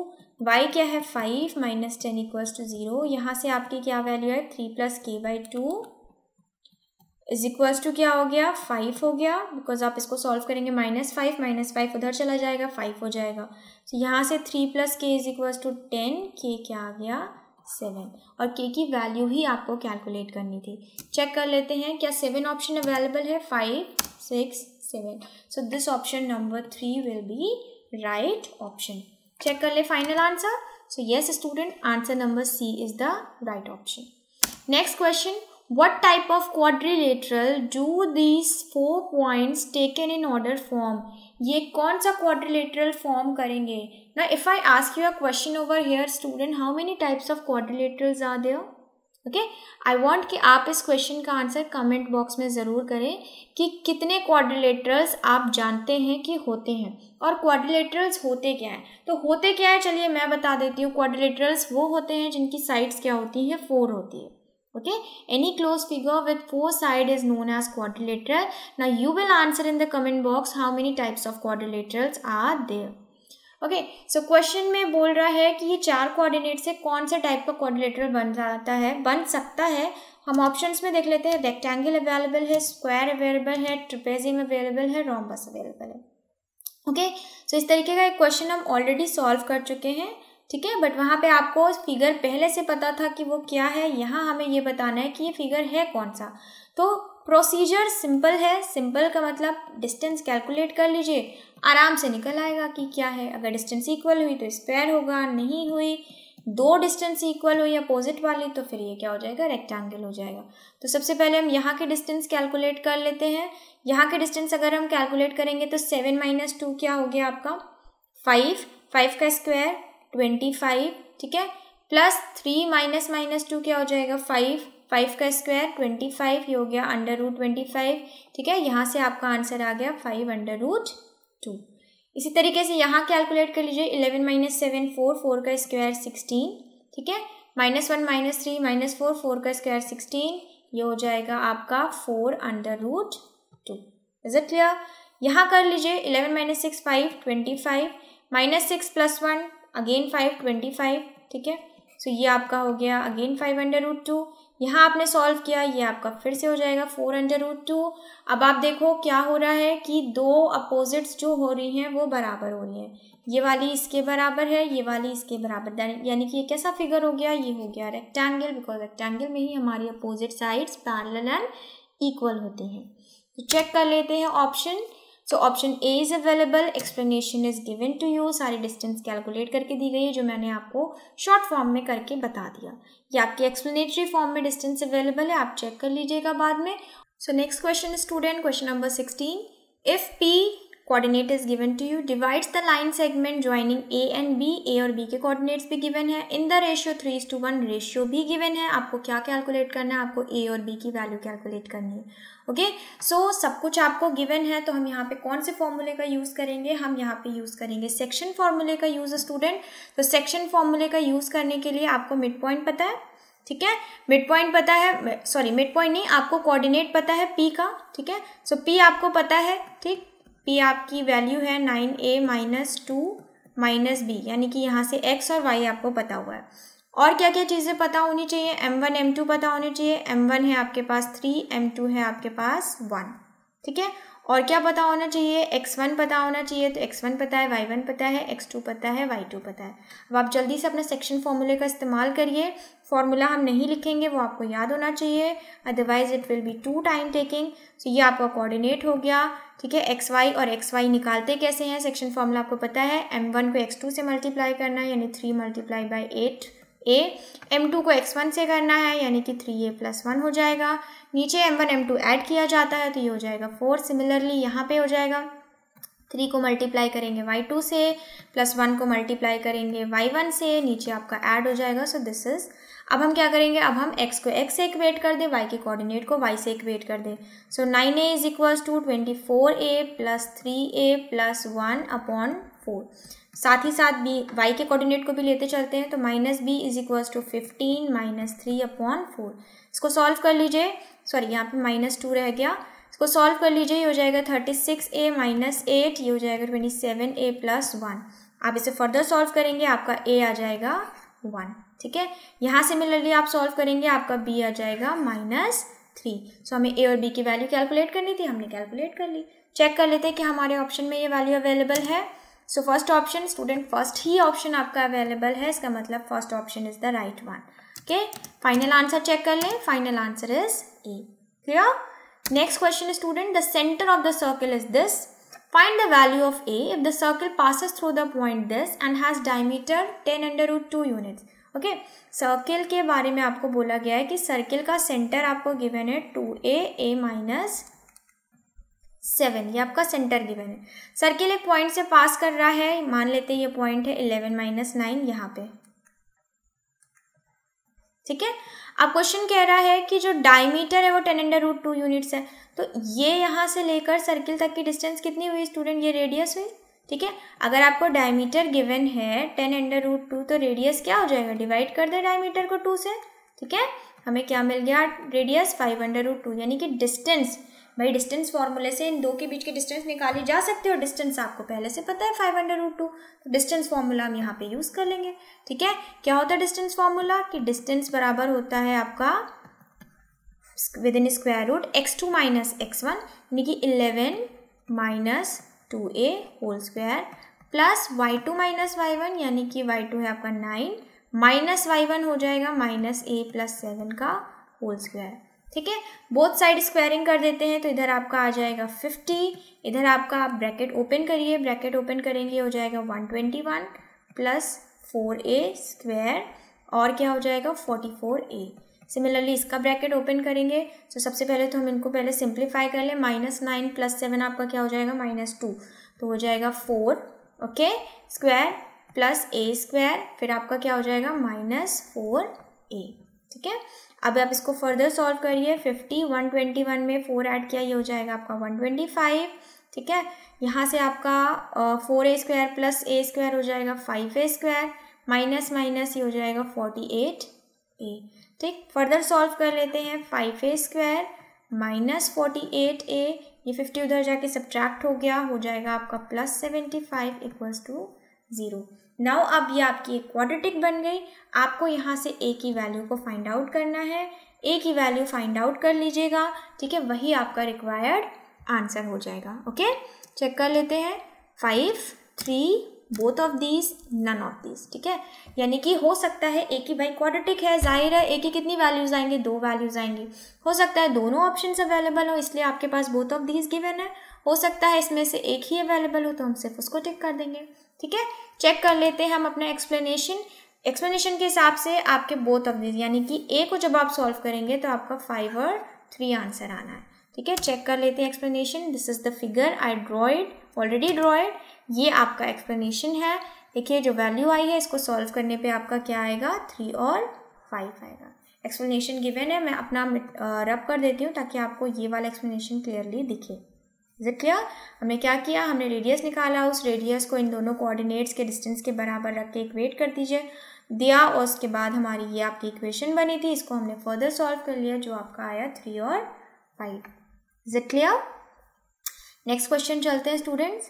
Y क्या है five minus ten equals to zero यहाँ से आपकी क्या वैल्यू है three plus k by two is equals to क्या हो गया फाइव हो गया बिकॉज आप इसको सॉल्व करेंगे माइनस फाइव माइनस फाइव उधर चला जाएगा फाइव हो जाएगा तो so, यहाँ से three plus k is equals to ten k क्या आ गया सेवन और के की वैल्यू ही आपको कैलकुलेट करनी थी चेक कर लेते हैं क्या सेवन ऑप्शन अवेलेबल है five six seven so this option number three will be right option check कर ले final answer so yes student answer number C is the right option next question What type of quadrilateral do these four points taken in order form? ये कौन सा quadrilateral form करेंगे Now if I ask you a question over here student, how many types of quadrilaterals are there? Okay I want कि आप इस क्वेश्चन का आंसर कमेंट बॉक्स में ज़रूर करें कि कितने क्वाड्रिलेटरल्स आप जानते हैं कि होते हैं और क्वाड्रिलेटरल्स होते क्या हैं तो होते क्या है चलिए मैं बता देती हूँ क्वाड्रिलेटरल्स वो होते हैं जिनकी साइड्स क्या होती हैं फोर होती है okay any closed figure with four side is known as quadrilateral now you will answer in the comment box how many types of quadrilaterals are there okay okay, so so question में बोल रहा है कि ये चार कोऑर्डिनेट से कौन से टाइप का कोऑर्डिनेटर बन जाता है बन सकता है हम ऑप्शंस में देख लेते हैं रेक्टेंगल अवेलेबल है स्क्वायर अवेलेबल है ट्रिपेजियम अवेलेबल है रोम्बस अवेलेबल है ओके okay, सो so इस तरीके का एक क्वेश्चन हम ऑलरेडी सॉल्व कर चुके हैं ठीक है बट वहाँ पे आपको फिगर पहले से पता था कि वो क्या है यहाँ हमें ये बताना है कि ये फिगर है कौन सा तो प्रोसीजर सिंपल है सिंपल का मतलब डिस्टेंस कैलकुलेट कर लीजिए आराम से निकल आएगा कि क्या है अगर डिस्टेंस इक्वल हुई तो स्क्वायर होगा नहीं हुई दो डिस्टेंस इक्वल हुई अपोजिट वाली तो फिर ये क्या हो जाएगा रेक्टेंगल हो जाएगा तो सबसे पहले हम यहाँ के डिस्टेंस कैलकुलेट कर लेते हैं यहाँ के डिस्टेंस अगर हम कैलकुलेट करेंगे तो सेवन माइनस टू क्या हो गया आपका फाइव फाइव का स्क्वायर ट्वेंटी फाइव ठीक है plus three minus minus two क्या हो जाएगा फाइव फाइव का स्क्वायर ट्वेंटी फाइव ये हो गया अंडर रूट ट्वेंटी फाइव ठीक है यहाँ से आपका आंसर आ गया फाइव अंडर रूट टू इसी तरीके से यहाँ कैलकुलेट कर लीजिए eleven minus seven four four का स्क्वायर सिक्सटीन ठीक है minus one minus three minus four four का स्क्वायर सिक्सटीन ये हो जाएगा आपका four under root two is it clear यहाँ कर लीजिए eleven minus six five twenty five minus six plus one again five twenty five ठीक है सो ये आपका हो गया again five under root two यहाँ आपने सॉल्व किया ये आपका फिर से हो जाएगा फोर अंडर रूट टू अब आप देखो क्या हो रहा है कि दो अपोजिट्स जो हो रही हैं वो बराबर हो रही हैं ये वाली इसके बराबर है ये वाली इसके बराबर यानी कि ये कैसा फिगर हो गया ये हो गया रेक्टेंगल बिकॉज रेक्टेंगल में ही हमारी opposite sides parallel and equal होते हैं तो चेक कर लेते हैं option so option A is available explanation is given to you सारी डिस्टेंस कैलकुलेट करके दी गई है जो मैंने आपको शॉर्ट फॉर्म में करके बता दिया ये आपकी एक्सप्लेनेटरी फॉर्म में डिस्टेंस अवेलेबल है आप चेक कर लीजिएगा बाद में so next question student question number sixteen if P coordinate is given to you divides the line segment joining A and B A और बी के कोऑर्डिनेट्स भी गिवन है in the ratio three is two one ratio भी गिवन है आपको क्या कैलकुलेट करना है आपको ए और बी की वैल्यू कैलकुलेट करनी है ओके सो सब कुछ आपको गिवन है तो हम यहाँ पे कौन से फॉर्मूले का यूज़ करेंगे हम यहाँ पे यूज़ करेंगे सेक्शन फॉर्मूले का यूज़ स्टूडेंट तो सेक्शन फॉर्मूले का यूज़ करने के लिए आपको मिड पॉइंट पता है ठीक है मिड पॉइंट पता है सॉरी मिड पॉइंट नहीं आपको कोऑर्डिनेट पता है पी का ठीक है सो so, पी आपको पता है ठीक पी आपकी वैल्यू है nine A minus two minus B यानी कि यहाँ से एक्स और वाई आपको पता हुआ है और क्या क्या चीज़ें पता होनी चाहिए एम वन एम टू पता होनी चाहिए एम वन है आपके पास थ्री एम टू है आपके पास वन ठीक है और क्या पता होना चाहिए एक्स वन पता होना चाहिए तो एक्स वन पता है वाई वन पता है एक्स टू पता है वाई टू पता है अब आप जल्दी से अपना सेक्शन फॉर्मूले का इस्तेमाल करिए फॉर्मूला हम नहीं लिखेंगे वो आपको याद होना चाहिए otherwise it will be too time taking so ये आपका कोऑर्डिनेट हो गया ठीक है एक्स वाई और एक्स वाई निकालते कैसे हैं सेक्शन फॉर्मूला आपको पता है एम वन को एक्स टू से मल्टीप्लाई करना है यानी three multiply by eight A M two को एक्स वन से करना है यानी कि थ्री ए प्लस वन हो जाएगा नीचे M one M two add किया जाता है तो ये हो जाएगा फोर सिमिलरली यहाँ पे हो जाएगा थ्री को मल्टीप्लाई करेंगे वाई टू से प्लस वन को मल्टीप्लाई करेंगे वाई वन से नीचे आपका ऐड हो जाएगा सो दिस इज़ अब हम क्या करेंगे अब हम x को x से इक्वेट कर दें y के कोऑर्डिनेट को y से इक्वेट कर दें so nine A is equals to twenty four A plus three A plus one upon four साथ ही साथ बी वाई के कोऑर्डिनेट को भी लेते चलते हैं तो minus B is equals to fifteen minus three upon four इसको सॉल्व कर लीजिए सॉरी यहाँ पे माइनस टू रह गया इसको सॉल्व कर लीजिए ये हो जाएगा thirty six A minus eight ये हो जाएगा twenty seven A plus one आप इसे फर्दर सॉल्व करेंगे आपका ए आ जाएगा वन ठीक है यहाँ सिमिलरली आप सॉल्व करेंगे आपका बी आ जाएगा माइनस थ्री सो हमें ए और बी की वैल्यू कैलकुलेट करनी थी हमने कैलकुलेट कर ली चेक कर लेते हैं कि हमारे ऑप्शन में ये वैल्यू अवेलेबल है so first option student first ही ऑप्शन आपका अवेलेबल है इसका मतलब first option is the right one okay final answer check कर लें final answer is A clear next question student the centre of the circle is this find the value of A if the circle passes through the point this and has diameter ten under root 2 okay circle के बारे में आपको बोला गया है कि सर्किल का सेंटर आपको गिवन है ए ए माइनस सेवन ये आपका सेंटर गिवन है सर्किल एक पॉइंट से पास कर रहा है मान लेते हैं ये पॉइंट है इलेवन माइनस नाइन यहाँ पे ठीक है अब क्वेश्चन कह रहा है कि जो डायमीटर है वो ten under root two units है तो ये यहाँ से लेकर सर्किल तक की डिस्टेंस कितनी हुई स्टूडेंट ये रेडियस हुई ठीक है अगर आपको डायमीटर गिवन है टेन अंडर रूट टू तो रेडियस क्या हो जाएगा डिवाइड कर दे डायमीटर को टू से ठीक है हमें क्या मिल गया radius five under root two यानी कि डिस्टेंस भाई डिस्टेंस फार्मूले से इन दो के बीच के डिस्टेंस निकाली जा सकते हो डिस्टेंस आपको पहले से पता है फाइव अंडर रूट टू तो डिस्टेंस फार्मूला हम यहाँ पे यूज़ कर लेंगे ठीक है क्या होता है डिस्टेंस फार्मूला कि डिस्टेंस बराबर होता है आपका within square root x two minus x one यानी कि eleven minus two A whole square plus Y two minus Y one यानी कि वाई टू है आपका नाइन माइनस वाई वन हो जाएगा माइनस ए प्लस सेवन का होल स्क्वायर ठीक है बोथ साइड स्क्वायरिंग कर देते हैं तो इधर आपका आ जाएगा फिफ्टी इधर आपका आप ब्रैकेट ओपन करिए ब्रैकेट ओपन करेंगे हो जाएगा one twenty one plus four A square और क्या हो जाएगा फोर्टी फोर ए सिमिलरली इसका ब्रैकेट ओपन करेंगे तो सबसे पहले तो हम इनको पहले सिंप्लीफाई कर लें माइनस नाइन प्लस सेवन आपका क्या हो जाएगा माइनस टू तो हो जाएगा four okay square plus A square फिर आपका क्या हो जाएगा माइनस फोर ए ठीक है अब आप इसको फर्दर सॉल्व करिए फिफ्टी वन ट्वेंटी वन में फ़ोर ऐड किया ये हो जाएगा आपका वन ट्वेंटी फाइव ठीक है यहाँ से आपका four A square plus A square हो जाएगा five A square minus minus ये हो जाएगा फोर्टी एट ए ठीक फर्दर सॉल्व कर लेते हैं five A square minus forty eight A ये फिफ्टी उधर जाके सब्ट्रैक्ट हो गया हो जाएगा आपका plus seventy five equals to zero now अब ये आपकी एक क्वाड्रेटिक बन गई आपको यहाँ से ए की वैल्यू को फाइंड आउट करना है ए की वैल्यू फाइंड आउट कर लीजिएगा ठीक है वही आपका रिक्वायर्ड आंसर हो जाएगा ओके चेक कर लेते हैं five three both of these none of these ठीक है यानी कि हो सकता है एक ही भाई क्वाड्रेटिक है जाहिर है ए की कितनी वैल्यूज आएंगे दो वैल्यूज आएंगी हो सकता है दोनों ऑप्शन अवेलेबल हो इसलिए आपके पास बोथ ऑफ दीज गिवन है हो सकता है इसमें से एक ही अवेलेबल हो तो हम सिर्फ उसको टिक कर देंगे ठीक है चेक कर लेते हैं हम अपना एक्सप्लेनेशन एक्सप्लेनेशन के हिसाब से आपके बोथ ऑफ दिस यानी कि ए को जब आप सॉल्व करेंगे तो आपका फाइव और थ्री आंसर आना है ठीक है चेक कर लेते हैं explanation this is the figure I drawed already drawed ये आपका एक्सप्लेनेशन है देखिए जो वैल्यू आई है इसको सॉल्व करने पे आपका क्या आएगा थ्री और फाइव आएगा एक्सप्लेनेशन गिवन है मैं अपना रब कर देती हूँ ताकि आपको ये वाला एक्सप्लेनेशन क्लियरली दिखे इज क्लियर हमने क्या किया हमने रेडियस निकाला उस रेडियस को इन दोनों कोऑर्डिनेट्स के डिस्टेंस के बराबर रख के इक्वेट कर दीजिए दिया और उसके बाद हमारी ये आपकी इक्वेशन बनी थी इसको हमने फर्दर सॉल्व कर लिया जो आपका आया थ्री और five is it clear next question चलते हैं students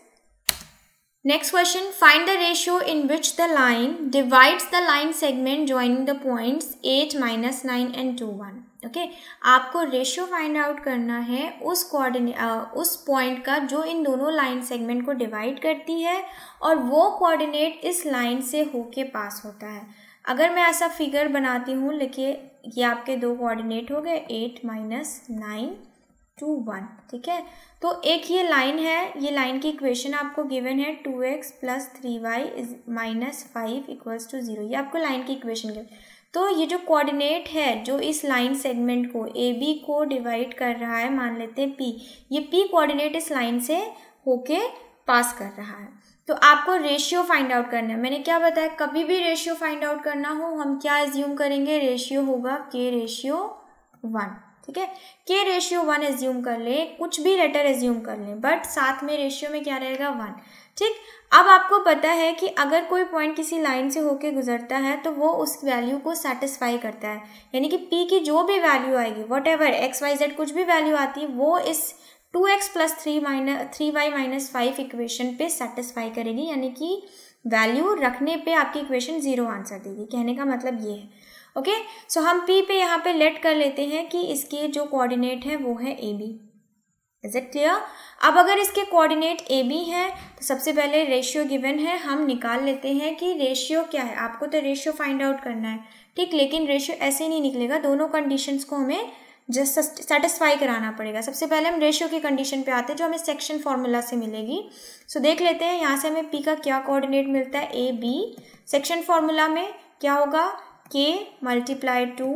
next question find the ratio in which the line divides the line segment joining the points eight minus nine and two one okay okay? आपको रेशियो फाइंड आउट करना है उस कोऑर्डिनेट उस पॉइंट का जो इन दोनों लाइन सेगमेंट को डिवाइड करती है और वो कोऑर्डिनेट इस लाइन से होके पास होता है अगर मैं ऐसा फिगर बनाती हूँ लिखिए ये आपके दो कोऑर्डिनेट हो गए eight minus nine two one ठीक है तो एक ये लाइन है ये लाइन की इक्वेशन आपको गिवन है two x plus three y is minus five equals to zero ये आपको लाइन की इक्वेशन गिवन तो ये जो कोऑर्डिनेट है जो इस लाइन सेगमेंट को ए बी को डिवाइड कर रहा है मान लेते हैं पी ये पी कोऑर्डिनेट इस लाइन से होके पास कर रहा है तो आपको रेशियो फाइंड आउट करना है मैंने क्या बताया कभी भी रेशियो फाइंड आउट करना हो हम क्या एज्यूम करेंगे रेशियो होगा के रेशियो वन ठीक है के रेशियो वन एज्यूम कर लें कुछ भी लेटर एज्यूम कर लें बट साथ में रेशियो में क्या रहेगा वन ठीक अब आपको पता है कि अगर कोई पॉइंट किसी लाइन से होके गुजरता है तो वो उस वैल्यू को सेटिस्फाई करता है यानी कि पी की जो भी वैल्यू आएगी whatever x y z कुछ भी वैल्यू आती है वो इस two x plus three minus three y minus five equation पे सेटिस्फाई करेगी यानी कि वैल्यू रखने पे आपकी इक्वेशन ज़ीरो आंसर देगी कहने का मतलब ये है ओके सो हम पी पे यहाँ पे लेट कर लेते हैं कि इसके जो कोऑर्डिनेट है वो है A B is it clear अब अगर इसके कोऑर्डिनेट ए बी हैं तो सबसे पहले रेशियो गिवन है हम निकाल लेते हैं कि रेशियो क्या है आपको तो रेशियो फाइंड आउट करना है ठीक लेकिन रेशियो ऐसे नहीं निकलेगा दोनों कंडीशंस को हमें जस्ट सेटिस्फाई कराना पड़ेगा सबसे पहले हम रेशियो की कंडीशन पे आते हैं जो हमें सेक्शन फार्मूला से मिलेगी सो so, देख लेते हैं यहाँ से हमें पी का क्या कोऑर्डिनेट मिलता है ए बी सेक्शन फार्मूला में क्या होगा k multiply two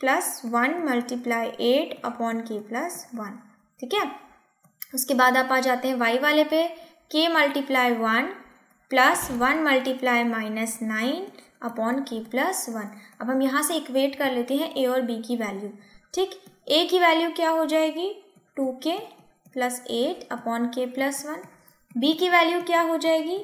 plus one multiply eight upon के प्लस वन ठीक है उसके बाद आप आ जाते हैं वाई वाले पे k multiply one plus one multiply minus nine upon के प्लस वन अब हम यहाँ से इक्वेट कर लेते हैं ए और बी की वैल्यू ठीक ए की वैल्यू क्या हो जाएगी टू के प्लस एट अपॉन के प्लस वन बी की वैल्यू क्या हो जाएगी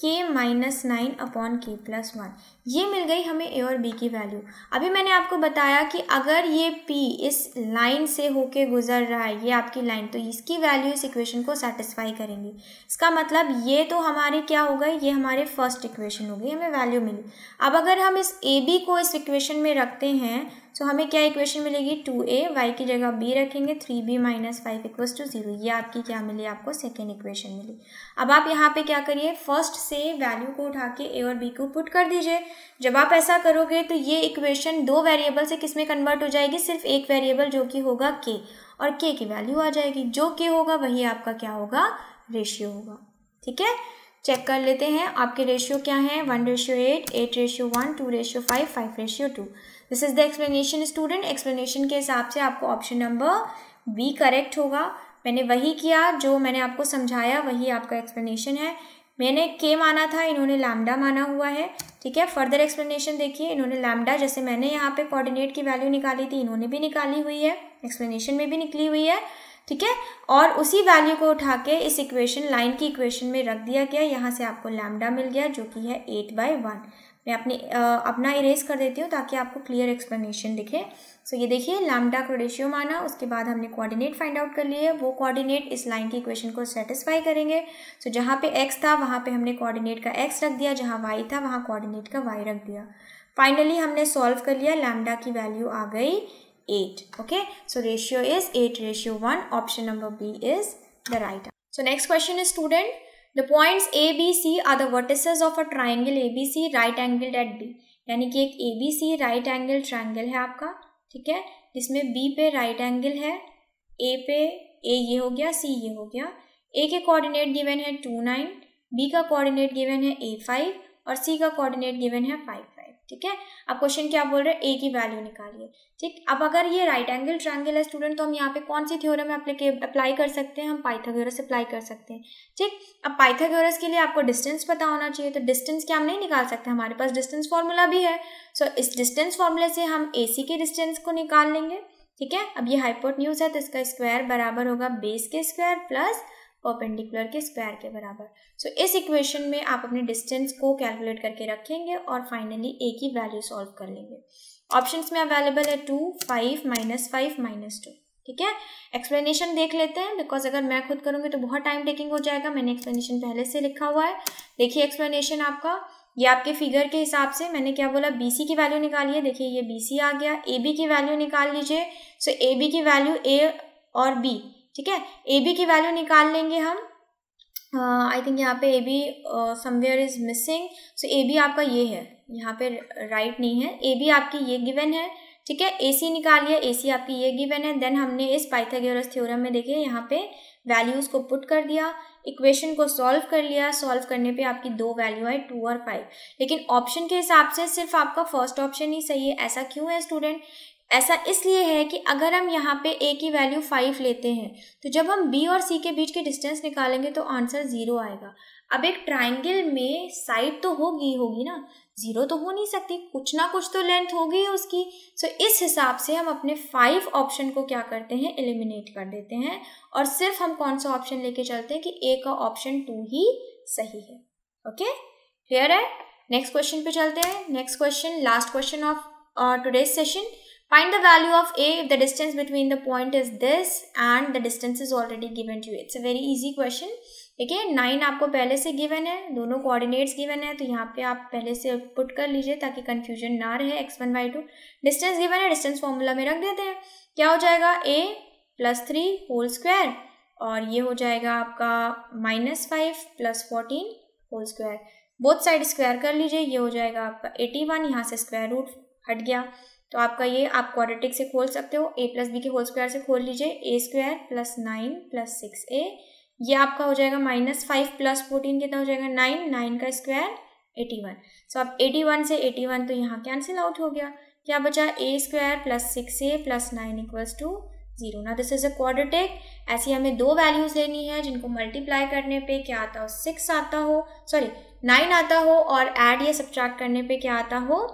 के माइनस नाइन अपॉन के प्लस वन ये मिल गई हमें ए और बी की वैल्यू अभी मैंने आपको बताया कि अगर ये पी इस लाइन से होके गुजर रहा है ये आपकी लाइन तो इसकी वैल्यू इस इक्वेशन को सेटिस्फाई करेंगी इसका मतलब ये तो हमारे क्या हो गए ये हमारे फर्स्ट इक्वेशन हो गई हमें वैल्यू मिली अब अगर हम इस ए बी को इस इक्वेशन में रखते हैं सो so, हमें क्या इक्वेशन मिलेगी टू ए वाई की जगह बी रखेंगे three b minus five equals to zero ये आपकी क्या मिली आपको सेकेंड इक्वेशन मिली अब आप यहाँ पे क्या करिए फर्स्ट से वैल्यू को उठा के ए और बी को पुट कर दीजिए जब आप ऐसा करोगे तो ये इक्वेशन दो वेरिएबल से किस में कन्वर्ट हो जाएगी सिर्फ एक वेरिएबल जो कि होगा के और के की वैल्यू आ जाएगी जो के होगा वही आपका क्या होगा रेशियो होगा ठीक है चेक कर लेते हैं आपके रेशियो क्या है one ratio eight eight ratio one two ratio five five ratio two this is the explanation student explanation के हिसाब से आपको ऑप्शन नंबर बी करेक्ट होगा मैंने वही किया जो मैंने आपको समझाया वही आपका एक्सप्लेनेशन है मैंने के माना था इन्होंने लैम्डा माना हुआ है ठीक है फर्दर एक्सप्लेनेशन देखिए इन्होंने लैम्डा जैसे मैंने यहाँ पे कोऑर्डिनेट की वैल्यू निकाली थी इन्होंने भी निकाली हुई है एक्सप्लेनेशन में भी निकली हुई है ठीक है और उसी वैल्यू को उठा के इस इक्वेशन लाइन की इक्वेशन में रख दिया गया यहाँ से आपको लैम्डा मिल गया जो कि है एट बाई वन मैं अपनी अपना इरेज कर देती हूँ ताकि आपको क्लियर एक्सप्लेनेशन दिखे सो ये देखिए लैमडा का रेशियो माना उसके बाद हमने कोऑर्डिनेट फाइंड आउट कर लिए वो कोऑर्डिनेट इस लाइन की इक्वेशन को सेटिस्फाई करेंगे सो so, जहाँ पे एक्स था वहाँ पे हमने कोऑर्डिनेट का एक्स रख दिया जहाँ वाई था वहाँ कोऑर्डिनेट का वाई रख दिया फाइनली हमने सॉल्व कर लिया लैमडा की वैल्यू आ गई eight okay so ratio is eight ratio one option number B is the right so next question is student the points A B C are the vertices of a triangle A B C right angle that B यानी कि एक A B C right angle triangle है आपका ठीक है जिसमें बी पे राइट एंगल है ए पे ए ये हो गया सी ये हो गया ए के कोऑर्डिनेट गिवन है टू नाइन बी का कोऑर्डिनेट गिवन है ए फाइव और सी का कोऑर्डिनेट गिवन है फाइव ठीक है अब क्वेश्चन क्या बोल रहे हैं ए की वैल्यू निकालिए ठीक अब अगर ये राइट एंगल ट्राइंगल है स्टूडेंट तो हम यहाँ पे कौन सी थ्योरम अप्लाई कर सकते हैं हम पाइथागोरस अप्लाई कर सकते हैं ठीक अब पाइथागोरस के लिए आपको डिस्टेंस पता होना चाहिए तो डिस्टेंस क्या हम नहीं निकाल सकते हमारे पास डिस्टेंस फॉर्मूला भी है सो so, इस डिस्टेंस फॉर्मूले से हम ए के डिस्टेंस को निकाल लेंगे ठीक है अब ये हाइपोट न्यूज है तो इसका स्क्वायर बराबर होगा बेस के स्क्वायर प्लस परपेंडिकुलर के स्क्वायर के बराबर सो so, इस इक्वेशन में आप अपने डिस्टेंस को कैलकुलेट करके रखेंगे और फाइनली ए की वैल्यू सॉल्व कर लेंगे ऑप्शंस में अवेलेबल है two five minus five minus two ठीक है एक्सप्लेनेशन देख लेते हैं बिकॉज अगर मैं खुद करूंगी तो बहुत टाइम टेकिंग हो जाएगा मैंने एक्सप्लेनेशन पहले से लिखा हुआ है देखिए एक्सप्लेनेशन आपका ये आपके फिगर के हिसाब से मैंने क्या बोला बी सी की वैल्यू निकाली है देखिए ये बी सी आ गया ए बी की वैल्यू निकाल लीजिए सो ए बी की वैल्यू ए और बी ठीक है ए बी की वैल्यू निकाल लेंगे हम आई uh, थिंक यहाँ पे A B somewhere is missing so A B आपका ये है यहाँ पे राइट right नहीं है ए बी आपकी ये गिवन है ठीक है ए सी निकालिए ए सी आपकी ये गिवन है देन हमने इस पाइथागोरस थ्योरम में देखिए यहाँ पे वैल्यूज़ को पुट कर दिया इक्वेशन को सॉल्व कर लिया सॉल्व करने पे आपकी दो वैल्यू आए टू और फाइव लेकिन ऑप्शन के हिसाब से सिर्फ आपका फर्स्ट ऑप्शन ही सही है ऐसा क्यों है स्टूडेंट ऐसा इसलिए है कि अगर हम यहाँ पे ए की वैल्यू फाइव लेते हैं तो जब हम बी और सी के बीच के डिस्टेंस निकालेंगे तो आंसर ज़ीरो आएगा अब एक ट्राइंगल में साइड तो होगी होगी ना ज़ीरो तो हो नहीं सकती कुछ ना कुछ तो लेंथ होगी उसकी सो so, इस हिसाब से हम अपने फाइव ऑप्शन को क्या करते हैं एलिमिनेट कर देते हैं और सिर्फ हम कौन सा ऑप्शन लेके चलते हैं कि ए का ऑप्शन टू ही सही है ओके क्लियर है नेक्स्ट क्वेश्चन पे चलते हैं next question last question of today's session Find the value of A if the distance between the point is this and the distance is already given to you. It's a very easy question. देखिए नाइन आपको पहले से गिवन है दोनों कोऑर्डिनेट्स गिवन है तो यहाँ पे आप पहले से पुट कर लीजिए ताकि कन्फ्यूजन ना रहे x one by two distance given है डिस्टेंस फॉर्मूला में रख देते हैं क्या हो जाएगा ए प्लस थ्री होल स्क्वायर और ये हो जाएगा आपका minus five plus fourteen whole square both side square कर लीजिए ये हो जाएगा आपका एटी वन यहाँ से स्क्वायर रूट हट गया तो आपका ये आप क्वाड्रेटिक से खोल सकते हो ए प्लस बी के होल स्क्वायर से खोल लीजिए a square plus nine plus six a ये आपका हो जाएगा माइनस फाइव प्लस फोर्टीन कितना हो जाएगा नाइन नाइन का स्क्वायर एटी वन सो अब एटी वन से एटी वन तो यहाँ कैंसिल आउट हो गया क्या बचा a square plus six a plus nine equals to zero ना दिस इज अ क्वाड्रेटिक ऐसी हमें दो वैल्यूज लेनी है जिनको मल्टीप्लाई करने पे क्या आता हो सिक्स आता हो सॉरी नाइन आता हो और एड या सब्ट्रैक्ट करने पे क्या आता हो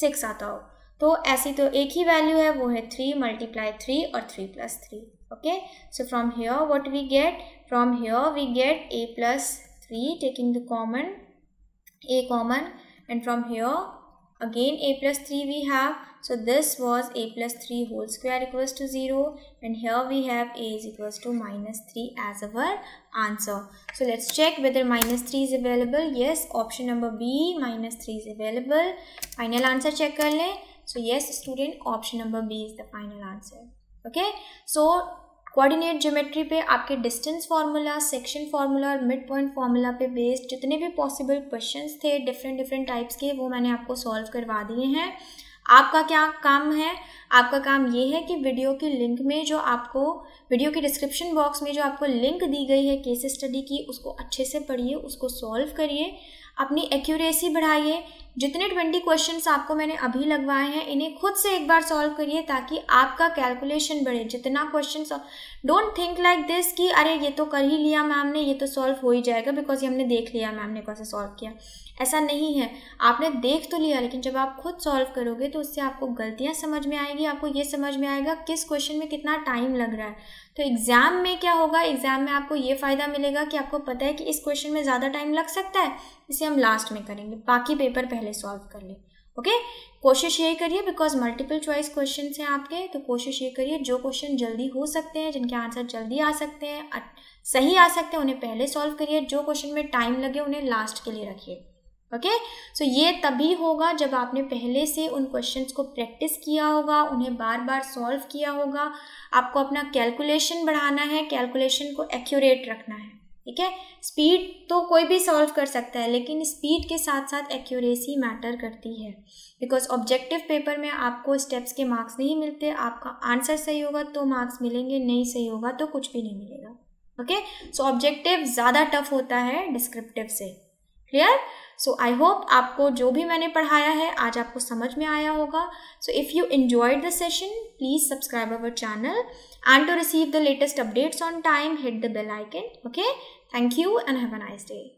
सिक्स आता हो तो ऐसी तो एक ही वैल्यू है वो है थ्री मल्टीप्लाई थ्री और three plus three okay so from here what we get from here we get a plus three taking the common a common and from here again a plus three we have so this was a plus three whole square equals to zero and here we have a is equals to minus three as our answer so let's check whether minus three is available yes option number B minus three is available final answer check कर लें So yes student option number B is the final answer. Okay. So coordinate geometry पे आपके डिस्टेंस फार्मूला सेक्शन फार्मूला और मिड पॉइंट फार्मूला पे बेस्ड जितने भी पॉसिबल क्वेश्चंस थे डिफरेंट डिफरेंट टाइप्स के वो मैंने आपको सॉल्व करवा दिए हैं आपका क्या काम है आपका काम ये है कि वीडियो के लिंक में जो आपको वीडियो के डिस्क्रिप्शन बॉक्स में जो आपको लिंक दी गई है केस स्टडी की उसको अच्छे से पढ़िए उसको सॉल्व करिए अपनी एक्यूरेसी बढ़ाइए जितने ट्वेंटी क्वेश्चन आपको मैंने अभी लगवाए हैं इन्हें खुद से एक बार सॉल्व करिए ताकि आपका कैलकुलेशन बढ़े जितना question don't think like this कि अरे ये तो कर ही लिया मैम ने ये तो सॉल्व हो ही जाएगा बिकॉज ये हमने देख लिया मैम ने कैसे सॉल्व किया ऐसा नहीं है आपने देख तो लिया लेकिन जब आप खुद सॉल्व करोगे तो उससे आपको गलतियाँ समझ में आएगी आपको ये समझ में आएगा किस क्वेश्चन में कितना टाइम लग रहा है तो एग्ज़ाम में क्या होगा एग्ज़ाम में आपको ये फ़ायदा मिलेगा कि आपको पता है कि इस क्वेश्चन में ज़्यादा टाइम लग सकता है इसे हम लास्ट में करेंगे बाकी पेपर पहले सॉल्व कर लें ओके कोशिश यही करिए बिकॉज मल्टीपल चॉइस क्वेश्चन हैं आपके तो कोशिश ये करिए जो क्वेश्चन जल्दी हो सकते हैं जिनके आंसर जल्दी आ सकते हैं सही आ सकते हैं उन्हें पहले सॉल्व करिए जो क्वेश्चन में टाइम लगे उन्हें लास्ट के लिए रखिए ओके okay? सो so, ये तभी होगा जब आपने पहले से उन क्वेश्चंस को प्रैक्टिस किया होगा उन्हें बार बार सॉल्व किया होगा आपको अपना कैलकुलेशन बढ़ाना है कैलकुलेशन को एक्यूरेट रखना है ठीक है स्पीड तो कोई भी सॉल्व कर सकता है लेकिन स्पीड के साथ साथ एक्यूरेसी मैटर करती है बिकॉज ऑब्जेक्टिव पेपर में आपको स्टेप्स के मार्क्स नहीं मिलते आपका आंसर सही होगा तो मार्क्स मिलेंगे नहीं सही होगा तो कुछ भी नहीं मिलेगा ओके सो ऑब्जेक्टिव ज़्यादा टफ होता है डिस्क्रिप्टिव से क्लियर सो आई होप आपको जो भी मैंने पढ़ाया है आज आपको समझ में आया होगा so if you enjoyed the session please subscribe our channel and to receive the latest updates on time hit the bell icon okay thank you and have a nice day